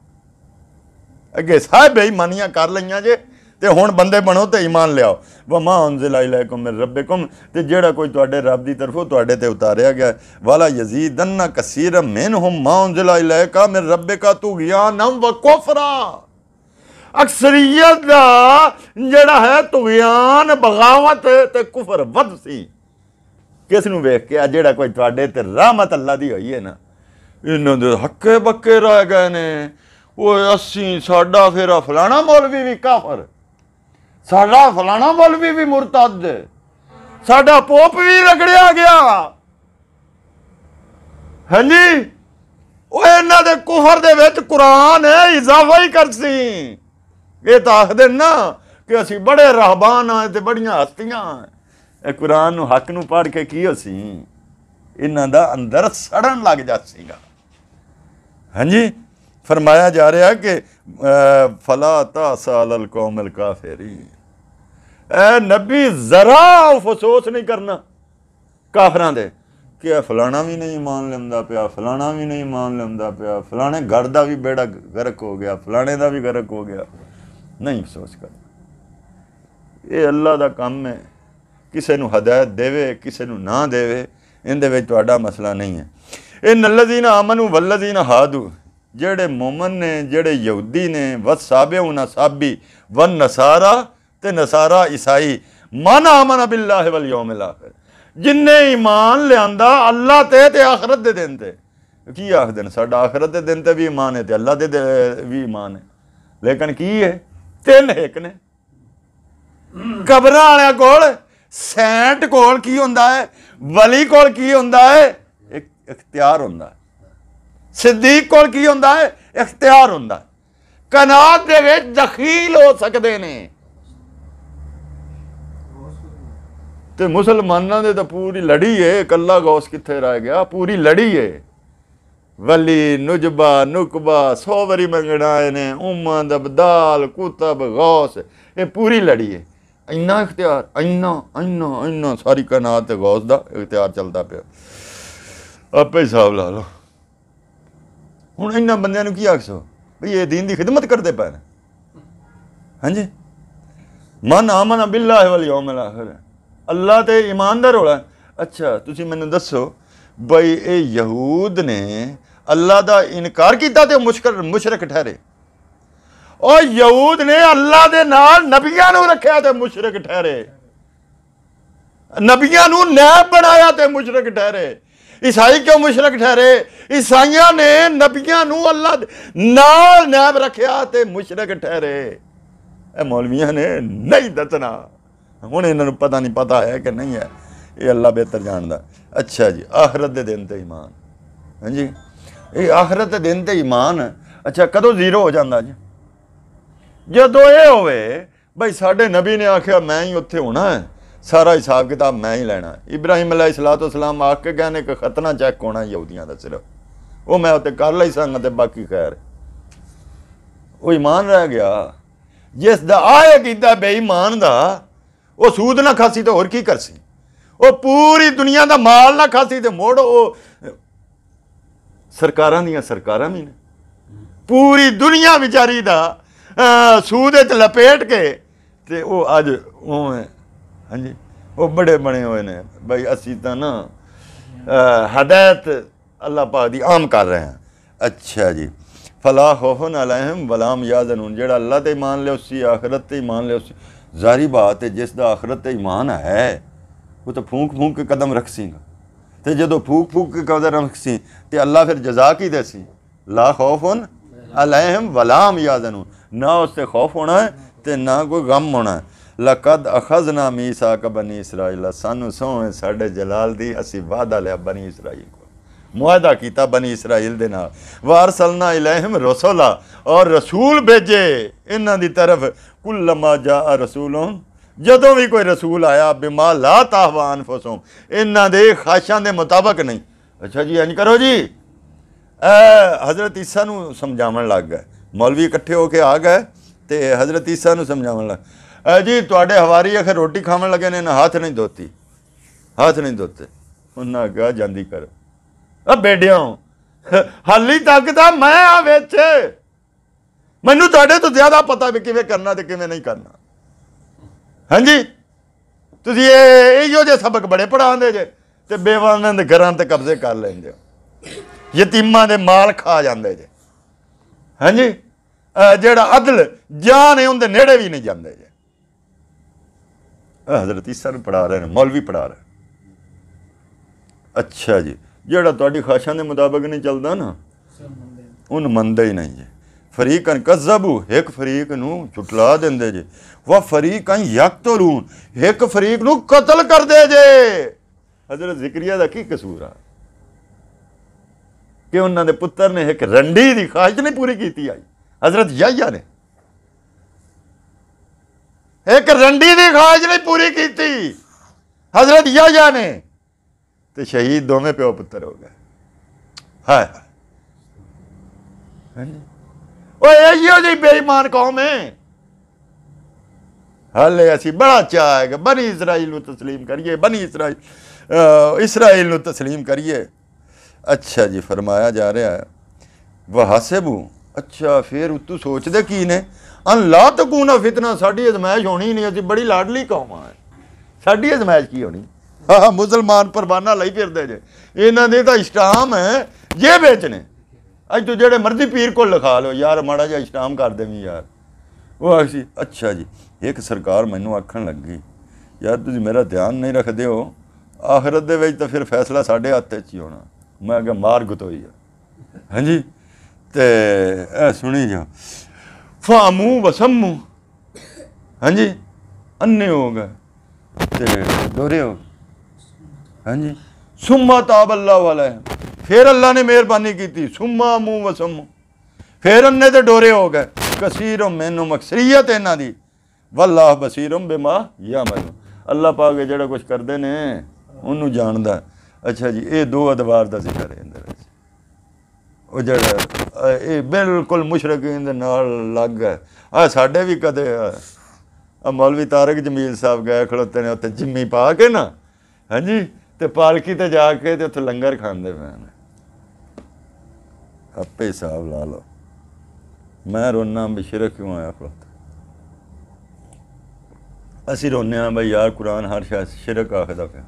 ਅੱਗੇ ਸਾਰੇ ਬੇਈਮਾਨੀਆਂ ਕਰ ਲਈਆਂ ਜੇ ਤੇ ਹੁਣ ਬੰਦੇ ਬਣੋ ਤੇ ਈਮਾਨ ਲਿਆਓ ਵਮਾ ਉਨਜ਼ਿਲਾ ਇਲੈਕੁਮ ਮਿਰ ਰੱਬਿਕੁਮ ਤੇ ਜਿਹੜਾ ਕੋਈ ਤੁਹਾਡੇ ਰੱਬ ਦੀ ਤਰਫੋਂ ਤੁਹਾਡੇ ਤੇ ਉਤਾਰਿਆ ਗਿਆ ਵਾਲਾ ਯਜ਼ੀਦਨ ਕਸੀਰ ਮਿਨਹੁਮ ਮਾ ਉਨਜ਼ਿਲਾ ਇਲੈਕਾ ਮਿਰ ਰੱਬਿਕਾ ਤੂਗਿਆਨਮ ਵ ਕੁਫਰਾ ਅਕਸਰੀਅਤ ਦਾ ਜਿਹੜਾ ਹੈ ਤੁਗਿਆਨ ਬਗਾਵਤ ਤੇ ਕਫਰ ਵੱਧ ਸੀ ਕਿਸ ਨੂੰ ਵੇਖ ਕੇ ਆ ਜਿਹੜਾ ਕੋਈ ਤੁਹਾਡੇ ਤੇ ਰਹਿਮਤ ਅੱਲਾ ਦੀ ਹੋਈ ਹੈ ਨਾ ਇਹਨਾਂ ਦੇ ਹੱਕੇ ਬੱਕੇ ਰਹਿ ਗਏ ਨੇ ਉਹ ਅਸੀਂ ਸਾਡਾ ਫਿਰ ਫਲਾਣਾ ਮੌਲਵੀ ਵੀ ਕਾਫਰ ਸਾਡਾ ਫਲਾਣਾ ਮੌਲਵੀ ਵੀ ਮਰਤਦ ਸਾਡਾ ਪੋਪ ਵੀ ਰਗੜਿਆ ਗਿਆ ਹਾਂਜੀ ਉਹ ਇਹਨਾਂ ਦੇ ਕੁਫਰ ਦੇ ਵਿੱਚ ਕੁਰਾਨ ਹੈ ਇਜ਼ਾਫਾ ਹੀ ਕਰਸੀ ਇਹ ਤਾਂ ਆਖਦੇ ਨਾ ਕਿ ਅਸੀਂ ਬੜੇ ਰਹਿਬਾਨ ਆ ਤੇ ਬੜੀਆਂ ਹਸਤੀਆਂ ਇਹ ਕੁਰਾਨ ਨੂੰ ਹੱਕ ਨੂੰ ਪੜ ਕੇ ਕੀ ਅਸੀਂ ਇਹਨਾਂ ਦਾ ਅੰਦਰ ਸੜਨ ਲੱਗ ਜਾਸੀਗਾ ਹਾਂਜੀ ਫਰਮਾਇਆ ਜਾ ਰਿਹਾ ਕਿ ਫਲਾ ਤਾਸਾਲ ਅਲ ਕੌਮਲ ਕਾਫਰੀ ਐ ਨਬੀ ਜ਼ਰਾ ਫਸੋਸ ਨਹੀਂ ਕਰਨਾ ਕਾਫਰਾਂ ਦੇ ਕਿ ਇਹ ਫਲਾਣਾ ਵੀ ਨਹੀਂ ਮੰਨ ਲੈਂਦਾ ਪਿਆ ਫਲਾਣਾ ਵੀ ਨਹੀਂ ਮੰਨ ਲੈਂਦਾ ਪਿਆ ਫਲਾਣੇ ਘਰ ਦਾ ਵੀ ਬੇੜਾ ਗਰਕ ਹੋ ਗਿਆ ਫਲਾਣੇ ਦਾ ਵੀ ਗਰਕ ਹੋ ਗਿਆ ਨਹੀਂ ਅਫਸੋਸ ਕਰ ਇਹ ਅੱਲਾ ਦਾ ਕੰਮ ਹੈ ਕਿਸੇ ਨੂੰ ਹਦਾਇਤ ਦੇਵੇ ਕਿਸੇ ਨੂੰ ਨਾ ਦੇਵੇ ਇਹਦੇ ਵਿੱਚ ਤੁਹਾਡਾ ਮਸਲਾ ਨਹੀਂ ਹੈ ਇਹ ਨਲਜ਼ੀਨ ਆਮਨੂ ਵਲਜ਼ੀਨ ਹਾਦੂ ਜਿਹੜੇ ਮੂਮਨ ਨੇ ਜਿਹੜੇ ਯਹੂਦੀ ਨੇ ਵਸਾਬੇ ਉਹਨਾਂ ਸਾਬੀ ਵਨ ਨਸਾਰਾ ਤੇ ਨਸਾਰਾ ਈਸਾਈ ਮਨ ਆਮਨ ਬਿਲਲਾਹ ਵਲ ਯੋਮ ਲਾਖਰ ਜਿੰਨੇ ਈਮਾਨ ਲਿਆਂਦਾ ਅੱਲਾ ਤੇ ਤੇ ਆਖਰਤ ਦੇ ਦਿਨ ਤੇ ਕੀ ਆਖਦੇ ਨੇ ਸਾਡਾ ਆਖਰਤ ਦੇ ਦਿਨ ਤੇ ਵੀ ਈਮਾਨ ਹੈ ਤੇ ਅੱਲਾ ਦੇ ਵੀ ਈਮਾਨ ਹੈ ਲੇਕਿਨ ਕੀ ਹੈ ਤਿੰਨ ਇੱਕ ਨੇ ਕਬਰਾਂ ਵਾਲਿਆਂ ਕੋਲ ਸੈਂਟ ਕੋਲ ਕੀ ਹੁੰਦਾ ਹੈ ਵਲੀ ਕੋਲ ਕੀ ਹੁੰਦਾ ਹੈ ਇੱਕ ਇਖਤਿਆਰ ਹੁੰਦਾ ਹੈ ਸਿੱਦੀਕ ਕੋਲ ਕੀ ਹੁੰਦਾ ਹੈ ਇਖਤਿਆਰ ਹੁੰਦਾ ਕਨਾਤ ਦੇ ਵਿੱਚ ਦਖੀਲ ਹੋ ਸਕਦੇ ਨੇ ਤੇ ਮੁਸਲਮਾਨਾਂ ਦੇ ਤਾਂ ਪੂਰੀ ਲੜੀ ਏ ਕੱਲਾ ਗੌਸ ਕਿੱਥੇ ਰਹਿ ਗਿਆ ਪੂਰੀ ਲੜੀ ਏ ਵਲੀ ਨੁਜਬਾ ਨੁਕਬਾ ਸੌ ਵਾਰੀ ਮੰਗਣਾਏ ਨੇ ਉਮਾ ਦਬਦਾਲ ਕੁਤਬ ਗੌਸ ਇਹ ਪੂਰੀ ਲੜੀ ਹੈ ਇੰਨਾ ਇਖਤਿਆਰ ਇੰਨਾ ਇੰਨਾ ਇੰਨਾ ਸਾਰੀ ਕਨਾਤ ਤੇ ਗੌਸ ਦਾ ਇਖਤਿਆਰ ਚੱਲਦਾ ਪਿਆ ਆਪੇ ਹਿਸਾਬ ਲਾ ਲਓ ਹੁਣ ਇੰਨਾ ਬੰਦਿਆਂ ਨੂੰ ਕੀ ਆਖਸੋ ਵੀ ਇਹ دین ਦੀ ਖਿਦਮਤ ਕਰਦੇ ਪਏ ਨੇ ਹਾਂਜੀ ਮਨ ਆਮਨ ਬਿੱਲਾਹ ਵਲ ਯੌਮਲ ਆਖਰ ਅੱਲਾ ਤੇ ਇਮਾਨਦਾਰ ਹੋਣਾ ਅੱਛਾ ਤੁਸੀਂ ਮੈਨੂੰ ਦੱਸੋ ਬਈ ਇਹ ਯਹੂਦ ਨੇ अल्लाह का इनकार किया तो मुश्कर मुशरक ठहरे और यूद ने अल्लाह के नाल नबिया रखा तो मुशरक ठहरे नबिया नैब बनाया तो मुशरक ठहरे ईसाई क्यों मुशरक ठहरे ईसाइया ने नबिया अल्लाह नाल नैब रखा तो मुशरक ठहरे मौलविया ने नहीं दसना हूँ इन्हों पता नहीं पता है कि नहीं है ये अल्लाह बेहतर जानता अच्छा जी आखरत दे दिन तो ईमान हाँ जी ਇਹ ਆਖਰਤ ਦੇ ਦਿਨ ਤੇ ਈਮਾਨ ਅੱਛਾ ਕਦੋਂ ਜ਼ੀਰੋ ਹੋ ਜਾਂਦਾ ਜੀ ਜਦੋਂ ਇਹ ਹੋਵੇ ਭਾਈ ਸਾਡੇ ਨਬੀ ਨੇ ਆਖਿਆ ਮੈਂ ਹੀ ਉੱਥੇ ਹੋਣਾ ਹੈ ਸਾਰਾ ਹਿਸਾਬ ਕਿਤਾਬ ਮੈਂ ਹੀ ਲੈਣਾ ਇਬਰਾਹੀਮ ਅਲੈਹਿ ਸਲਾਤੁ ਵਸਲਾਮ ਆਖ ਕੇ ਕਹਿੰਦੇ ਕਿ ਖਤਨਾ ਚੈੱਕ ਹੋਣਾ ਯਹੂਦੀਆਂ ਦਾ ਸਿਰਫ ਉਹ ਮੈਂ ਉੱਤੇ ਕਰ ਲਈ ਸੰਗ ਤੇ ਬਾਕੀ ਖੈਰ ਉਹ ਇਮਾਨ ਰਹਿ ਗਿਆ ਜਿਸ ਦਾ ਆਇਆ ਕੀਤਾ ਬੇਈਮਾਨ ਦਾ ਉਹ ਸੂਦ ਨਾ ਖਾਸੀ ਤੇ ਹੋਰ ਕੀ ਕਰਸੀ ਉਹ ਪੂਰੀ ਦੁਨੀਆ ਦਾ ਮਾਲ ਨਾ ਖਾਸੀ ਤੇ ਮੋੜ ਉਹ ਸਰਕਾਰਾਂ ਦੀਆਂ ਸਰਕਾਰਾਂ ਵੀ ਨੇ ਪੂਰੀ ਦੁਨੀਆ ਵਿਚਾਰੀ ਦਾ ਸੂਦ ਵਿੱਚ ਲਪੇਟ ਕੇ ਤੇ ਉਹ ਅੱਜ ਉਹ ਹੈ ਹਾਂਜੀ ਉਹ ਬੜੇ ਬਣੇ ਹੋਏ ਨੇ ਭਾਈ ਅਸੀਂ ਤਾਂ ਨਾ ਹਦਾਇਤ ਅੱਲਾਹ ਪਾਕ ਦੀ ਆਮ ਕਰ ਰਹੇ ਹਾਂ ਅੱਛਾ ਜੀ ਫਲਾ ਖੌਫਨ ਅਲੈਹਿਮ ਵਲਾਮ ਯਾਜ਼ਨੂਨ ਜਿਹੜਾ ਅੱਲਾ ਤੇ ਇਮਾਨ ਲਿਆ ਉਸੀ ਆਖਰਤ ਤੇ ਇਮਾਨ ਲਿਆ ਉਸੀ ਜ਼ਾਰੀ ਬਾਤ ਹੈ ਜਿਸ ਦਾ ਆਖਰਤ ਤੇ ਇਮਾਨ ਹੈ ਉਹ ਤਾਂ ਫੂਕ ਫੂਕ ਕੇ ਕਦਮ ਰੱਖ ਸੀਗਾ तो जो फूक फूक के कदर रख तो अल्लाह फिर जजा की दे ला खौफ उन अलहम वलाम यादन ना उससे खौफ होना है तो ना कोई गम होना है लकद अखज ना सा का बनी इसराइल सानू सो साढ़े जलाल दी असी वादा लिया बनी इसराइल को मुआदा किया बनी इसराइल के ना वारसलना इलेहम रसोला और रसूल भेजे इन्हों की तरफ कुल लम्मा जा रसूलों ਜਦੋਂ ਵੀ ਕੋਈ ਰਸੂਲ ਆਇਆ ਬਿਮਾ ਲਾ ਤਾਹਵਾਨ ਫਸੋਂ ਇਹਨਾਂ ਦੇ ਖਾਸ਼ਾਂ ਦੇ ਮੁਤਾਬਕ ਨਹੀਂ ਅੱਛਾ ਜੀ ਇੰਜ ਕਰੋ ਜੀ ਇਹ ਹਜ਼ਰਤ ਈਸਾ ਨੂੰ ਸਮਝਾਉਣ ਲੱਗ ਗਏ ਮੌਲਵੀ ਇਕੱਠੇ ਹੋ ਕੇ ਆ ਗਏ ਤੇ ਹਜ਼ਰਤ ਈਸਾ ਨੂੰ ਸਮਝਾਉਣ ਲੱਗ ਜੀ ਤੁਹਾਡੇ ਹਵਾਰੀ ਅਖੇ ਰੋਟੀ ਖਾਣ ਲੱਗੇ ਨੇ ਨਾ ਹੱਥ ਨਹੀਂ ਧੋਤੀ ਹੱਥ ਨਹੀਂ ਧੋਤੇ ਉਹਨਾਂ ਗਾ ਜਾਂਦੀ ਕਰ ਅ ਬੇੜਿਓ ਹਾਲੀ ਤੱਕ ਤਾਂ ਮੈਂ ਆ ਵਿੱਚ ਮੈਨੂੰ ਤੁਹਾਡੇ ਤੋਂ ਜ਼ਿਆਦਾ ਪਤਾ ਵੀ ਕਿਵੇਂ ਕਰਨਾ ਤੇ ਕਿਵੇਂ ਨਹੀਂ ਕਰਨਾ ਹਾਂਜੀ ਤੁਸੀਂ ਇਹ ਇਹੋ ਜਿਹੇ ਸਬਕ ਬੜੇ ਪੜਾਉਂਦੇ ਜੇ ਤੇ ਬੇਵਾਨਾਂ ਦੇ ਘਰਾਂ ਤੇ ਕਬਜ਼ੇ ਕਰ ਲੈਂਦੇ ਹੋ ਯਤੀਮਾਂ ਦੇ ਮਾਲ ਖਾ ਜਾਂਦੇ ਜੇ ਹਾਂਜੀ ਜਿਹੜਾ ਅਦਲ ਜਾਨ ਹੈ ਉਹਦੇ ਨੇੜੇ ਵੀ ਨਹੀਂ ਜਾਂਦੇ ਜੇ ਹਜ਼ਰਤ ਈਸਾ ਨੂੰ ਪੜਾ ਰਹੇ ਨੇ ਮੌਲਵੀ ਪੜਾ ਰਹੇ ਅੱਛਾ ਜੀ ਜਿਹੜਾ ਤੁਹਾਡੀ ਖਾਸ਼ਾਂ ਦੇ ਮੁਤਾਬਕ ਨਹੀਂ ਚੱਲਦਾ ਨਾ ਉਹਨ ਮੰਨਦਾ ਹੀ ਨਹੀਂ ਜੀ ਫਰੀਕਨ ਕਜ਼ਬੂ ਇੱਕ ਫਰੀਕ ਨੂੰ ਝੁਟਲਾ ਦਿੰਦੇ ਜੇ ਵਾ ਫਰੀਕਨ ਯਕਤਲੂਨ ਇੱਕ ਫਰੀਕ ਨੂੰ ਕਤਲ ਕਰਦੇ ਜੇ ਹਜ਼ਰਤ ਜ਼ਿਕਰੀਆ ਦਾ ਕੀ ਕਸੂਰ ਆ ਕਿ ਉਹਨਾਂ ਦੇ ਪੁੱਤਰ ਨੇ ਇੱਕ ਰੰਡੀ ਦੀ ਖਾਹਿਸ਼ ਨਹੀਂ ਪੂਰੀ ਕੀਤੀ ਆਈ ਹਜ਼ਰਤ ਯਾਇਆ ਨੇ ਇੱਕ ਰੰਡੀ ਦੀ ਖਾਹਿਸ਼ ਨਹੀਂ ਪੂਰੀ ਕੀਤੀ ਹਜ਼ਰਤ ਯਾਇਆ ਨੇ ਤੇ ਸ਼ਹੀਦ ਦੋਵੇਂ ਪਿਓ ਪੁੱਤਰ ਹੋ ਗਏ ਹਾਏ ਹਾਂਜੀ जी बेईमान कौम है हले असी बड़ा चाहेगा बनी इसराइल तस्लीम करिए बनी इसराइल इसराइल तस्लीम करिए अच्छा जी फरमाया जा रहा है वह हसेबू अच्छा फिर तू सोचते की ने अला तो कूना फितना साड़ी अजमैश होनी नहीं अभी बड़ी लाडली कौम है साड़ी अजमैश की होनी हाँ मुसलमान परवाना लाई फिर दे जे इन्हें तो इस्टाम है जे बेचने ਅੱਜ ਤੂੰ ਜਿਹੜੇ ਮਰਜ਼ੀ ਪੀਰ ਕੋਲ ਲਿਖਾ ਲਓ ਯਾਰ ਮਾੜਾ ਜਿਹਾ ਇਸ਼ਨਾਮ ਕਰ ਦੇਵੀਂ ਯਾਰ ਉਹ ਆਖੀ ਅੱਛਾ ਜੀ ਇੱਕ ਸਰਕਾਰ ਮੈਨੂੰ ਆਖਣ ਲੱਗੀ ਯਾਰ ਤੁਸੀਂ ਮੇਰਾ ਧਿਆਨ ਨਹੀਂ ਰੱਖਦੇ ਹੋ ਆਖਰਤ ਦੇ ਵਿੱਚ ਤਾਂ ਫਿਰ ਫੈਸਲਾ ਸਾਡੇ ਹੱਥੇ 'ਚ ਹੀ ਹੋਣਾ ਮੈਂ ਕਿਹਾ ਮਾਰ ਗਤੋਈ ਆ ਹਾਂਜੀ ਤੇ ਇਹ ਸੁਣੀ ਜਾ ਫਾਮੂ ਵਸਮੂ ਹਾਂਜੀ ਅੰਨੇ ਹੋ ਗਏ ਤੇ ਦੋਰੇ ਹੋ ਹਾਂਜੀ ਸੁਮਾ ਤਾਬ ਅੱਲਾ ਵਾਲਾ ਹੈ ਫਿਰ ਅੱਲਾ ਨੇ ਮਿਹਰਬਾਨੀ ਕੀਤੀ ਸੁਮਾ ਮੂ ਵਸਮ ਫਿਰ ਅੰਨੇ ਤੇ ਡੋਰੇ ਹੋ ਗਏ ਕਸੀਰ ਮੈਨੂੰ ਮਕਸਰੀਅਤ ਇਹਨਾਂ ਦੀ ਵੱਲਾਹ ਬਸੀਰਮ ਬਿਮਾ ਯਾਮਲ ਅੱਲਾ ਪਾਕ ਜਿਹੜਾ ਕੁਝ ਕਰਦੇ ਨੇ ਉਹਨੂੰ ਜਾਣਦਾ ਅੱਛਾ ਜੀ ਇਹ ਦੋ ਅਦਵਾਰ ਦਾ ਜ਼ਿਕਰ ਹੈ ਅੰਦਰ ਉਹ ਜਿਹੜਾ ਇਹ ਬਿਲਕੁਲ ਮੁਸ਼ਰਕੀਨ ਦੇ ਨਾਲ ਲੱਗ ਹੈ ਆ ਸਾਡੇ ਵੀ ਕਦੇ ਆ ਮੌਲਵੀ ਤਾਰਕ ਜਮੀਲ ਸਾਹਿਬ ਗਏ ਖੜੋਤੇ ਨੇ ਉੱਥੇ ਜਿੰਮੀ ਪਾ ਕੇ ਨਾ ਹਾਂਜੀ ਤੇ ਪਾਲਕੀ ਤੇ ਜਾ ਕੇ ਤੇ ਉੱਥੇ ਲੰਗਰ ਖਾਂਦੇ ਪਏ ਨੇ ਆਪੇ ਹਿਸਾਬ ਲਾ ਲਓ ਮੈਂ ਰੋਣਾ ਬਿਸ਼ਰਕ ਕਿਉਂ ਆਇਆ ਖਲੋਤਾ ਅਸੀਂ ਰੋਨੇ ਆ ਬਈ ਯਾਰ ਕੁਰਾਨ ਹਰ ਸ਼ਾਇਦ ਸ਼ਿਰਕ ਆਖਦਾ ਪਿਆ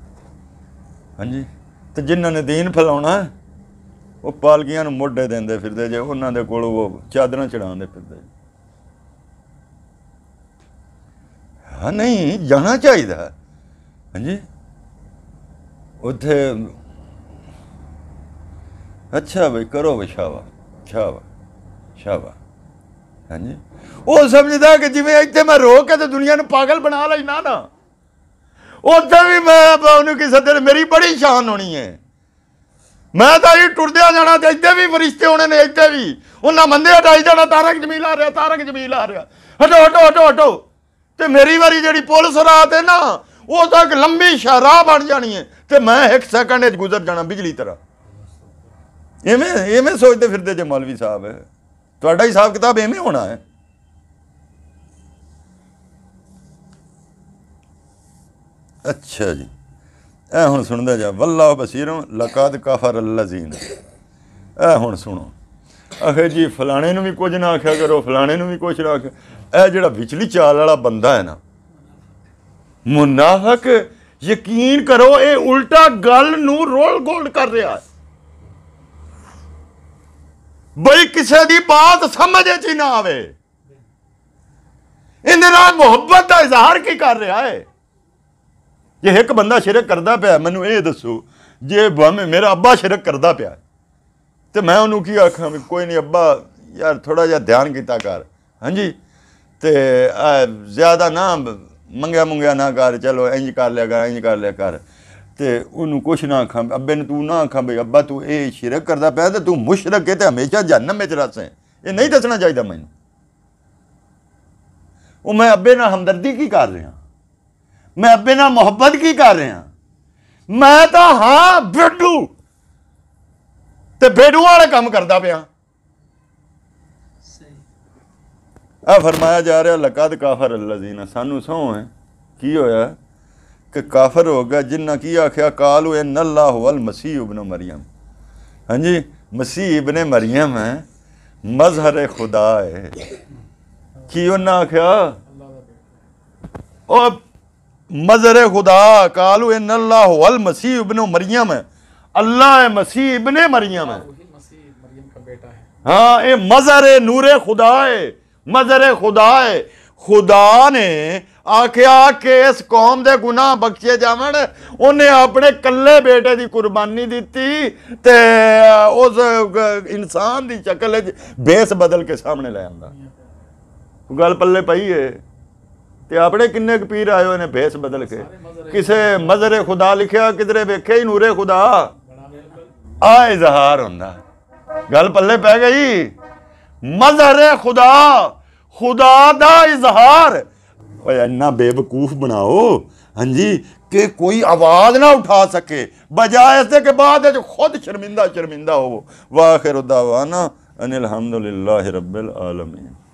ਹਾਂਜੀ ਤੇ ਜਿਨ੍ਹਾਂ ਨੇ دین ਫਲਾਉਣਾ ਉਹ ਪਾਲਕੀਆਂ ਨੂੰ ਮੋਢੇ ਦਿੰਦੇ ਫਿਰਦੇ ਜੇ ਉਹਨਾਂ ਦੇ ਕੋਲ ਉਹ ਚਾਦਰਾਂ ਚੜਾਉਂਦੇ ਫਿਰਦੇ ਹਾਂ ਨਹੀਂ ਜਾਣਾ ਚਾਹੀਦਾ ਹਾਂਜੀ ਉੱਥੇ ਅੱਛਾ ਬਈ ਕਰੋ ਵਿਸ਼ਾਵਾ ਸ਼ਾਬਾ ਸ਼ਾਬਾ ਹਾਂਜੀ ਉਹ ਸਮਝਦਾ ਕਿ ਜਿਵੇਂ ਇੱਥੇ ਮੈਂ ਰੋ ਕੇ ਤੇ ਦੁਨੀਆ ਨੂੰ ਪਾਗਲ ਬਣਾ ਲੈਣਾ ਨਾ ਉੱਥੇ ਵੀ ਮੈਂ ਉਹਨੂੰ ਕਿਸੇ ਦਿਨ ਮੇਰੀ ਬੜੀ ਸ਼ਾਨ ਹੋਣੀ ਹੈ ਮੈਂ ਤਾਂ ਇਹ ਟੁਰਦਿਆ ਜਾਣਾ ਤੇ ਇੱਥੇ ਵੀ ਫਰਿਸ਼ਤੇ ਹੋਣੇ ਨੇ ਇੱਥੇ ਵੀ ਉਹਨਾਂ ਮੰਦੇ ਹਟਾਈ ਜਾਣਾ ਤਾਰਕ ਜਮੀਲ ਆ ਰਿਹਾ ਤਾਰਕ ਜਮੀਲ ਆ ਰਿਹਾ ਹਟੋ ਹਟੋ ਹਟੋ ਹਟੋ ਤੇ ਮੇਰੀ ਵਾਰੀ ਜਿਹੜੀ ਪੁਲਿਸ ਰਾਤ ਹੈ ਨਾ ਉਹ ਤਾਂ ਇੱਕ ਲੰਮੀ ਸ਼ਰਾਬ ਬਣ ਜਾਣੀ ਹੈ ਤੇ ਮੈਂ ਇੱਕ ਸੈਕਿੰਡ ਵਿੱਚ ਗੁਜ਼ਰ ਜਾਣਾ ਬਿਜਲੀ ਤਰ੍ਹਾਂ ਐਵੇਂ ਐਵੇਂ ਸੋਚਦੇ ਫਿਰਦੇ ਜੇ ਮੌਲਵੀ ਸਾਹਿਬ ਤੁਹਾਡਾ ਹਿਸਾਬ ਕਿਤਾਬ ਐਵੇਂ ਹੋਣਾ ਹੈ ਅੱਛਾ ਜੀ ਇਹ ਹੁਣ ਸੁਣਦਾ ਜਾ ਵੱਲਾ ਬਸੀਰੋਂ ਲਕਾਦ ਕਾਫਰ ਅਲਜ਼ੀਨ ਇਹ ਹੁਣ ਸੁਣੋ ਅਖੇ ਜੀ ਫਲਾਣੇ ਨੂੰ ਵੀ ਕੁਝ ਨਾ ਆਖਿਆ ਕਰੋ ਫਲਾਣੇ ਨੂੰ ਵੀ ਕੁਝ ਨਾ ਆਖਿਆ ਇਹ ਜਿਹੜਾ ਵਿਚਲੀ ਚਾਲ ਵਾਲਾ ਬੰਦਾ ਹੈ ਨਾ ਮੁਨਾਫਕ ਯਕੀਨ ਕਰੋ ਇਹ ਉਲਟਾ ਗੱਲ ਨੂੰ ਰੋਲ ਗੋਲਡ ਕਰ ਰਿਹਾ ਹੈ ਬਈ ਕਿਸੇ ਦੀ ਬਾਤ ਸਮਝ ਚ ਨਾ ਆਵੇ ਇਹਦੇ ਨਾਲ ਮੁਹੱਬਤ ਦਾ ਇਜ਼ਹਾਰ ਕੀ ਕਰ ਰਿਹਾ ਹੈ ਜੇ ਇੱਕ ਬੰਦਾ ਸ਼ਿਰਕ ਕਰਦਾ ਪਿਆ ਮੈਨੂੰ ਇਹ ਦੱਸੋ ਜੇ ਭਾਵੇਂ ਮੇਰਾ ਅੱਬਾ ਸ਼ਿਰਕ ਕਰਦਾ ਪਿਆ ਤੇ ਮੈਂ ਉਹਨੂੰ ਕੀ ਆਖਾਂ ਵੀ ਕੋਈ ਨਹੀਂ ਅੱਬਾ ਯਾਰ ਥੋੜਾ ਜਿਹਾ ਧਿਆਨ ਕੀਤਾ ਕਰ ਹਾਂਜੀ ਤੇ ਜ਼ਿਆਦਾ ਨਾ ਮੰਗਿਆ ਮੰਗਿਆ ਨਾ ਕਰ ਚਲੋ ਇੰਜ ਕਰ ਲਿਆ ਕਰ ਇੰਜ ਕਰ ਲਿਆ ਕਰ ਤੇ ਉਹਨੂੰ ਕੁਛ ਨਾ ਖਾਂ ਅੱਬੇ ਨੂੰ ਤੂੰ ਨਾ ਖਾਂ ਬਈ ਅੱਬਾ ਤੂੰ ਇਹ ਸ਼ਿਰਕ ਕਰਦਾ ਪਿਆ ਤੇ ਤੂੰ ਮੁਸ਼ਰਕ ਹੈ ਤੇ ਹਮੇਸ਼ਾ ਜਹਨਮ ਵਿੱਚ ਰਸੇ ਇਹ ਨਹੀਂ ਦੱਸਣਾ ਚਾਹੀਦਾ ਮੈਨੂੰ ਉਹ ਮੈਂ ਅੱਬੇ ਨਾਲ ਹਮਦਰਦੀ ਕੀ ਕਰ ਰਿਹਾ ਮੈਂ ਅੱਬੇ ਨਾਲ ਮੁਹੱਬਤ ਕੀ ਕਰ ਰਿਹਾ ਮੈਂ ਤਾਂ ਹਾਂ ਬੇਡੂ ਤੇ ਬੇਡੂ ਵਾਲਾ ਕੰਮ ਕਰਦਾ ਪਿਆ ਆ ਫਰਮਾਇਆ ਜਾ ਰਿਹਾ ਲਕਦ ਕਾਫਰ ਅਲਜ਼ੀਨਾ ਸਾਨੂੰ ਸੌ ਹੈ ਕੀ ਹੋਇਆ कि काफर हो गया जिन्ना की आख्या काल हुए नल्ला होल मसीह इबन मरियम हाँ जी मसीह इबन मरियम है मजहर खुदा है कि उन्हें आख्या और मजहर खुदा काल हुए नल्ला होल मसीह इबन मरियम है अल्लाह है मसीह इबन मरियम है हाँ ये मजहर नूर खुदा है मजहर खुदा है खुदा ने ਆਖਿਆ ਕਿ ਇਸ ਕੌਮ ਦੇ ਗੁਨਾਹ ਬਖਸ਼ੇ ਜਾਵਣ ਉਹਨੇ ਆਪਣੇ ਕੱਲੇ ਬੇਟੇ ਦੀ ਕੁਰਬਾਨੀ ਦਿੱਤੀ ਤੇ ਉਸ ਇਨਸਾਨ ਦੀ ਸ਼ਕਲ ਵਿੱਚ ਬੇਸ ਬਦਲ ਕੇ ਸਾਹਮਣੇ ਲੈ ਆਂਦਾ ਗੱਲ ਪੱਲੇ ਪਈ ਏ ਤੇ ਆਪਣੇ ਕਿੰਨੇ ਕੁ ਪੀਰ ਆਏ ਹੋਏ ਨੇ ਭੇਸ ਬਦਲ ਕੇ ਕਿਸੇ ਮਜ਼ਰੇ ਖੁਦਾ ਲਿਖਿਆ ਕਿਧਰੇ ਵੇਖੇ ਹੀ ਨੂਰੇ ਖੁਦਾ ਆ ਇਜ਼ਹਾਰ ਹੁੰਦਾ ਗੱਲ ਪੱਲੇ ਪੈ ਗਈ ਮਜ਼ਰੇ ਖੁਦਾ ਖੁਦਾ ਦਾ ਇਜ਼ਹਾਰ इन्ना बेवकूफ बनाओ हाँ जी कि कोई आवाज़ ना उठा सके बजाय इसके के बाद जो खुद शर्मिंदा शर्मिंदा हो वाखिर उदावाना अनिल हमदल आलमीन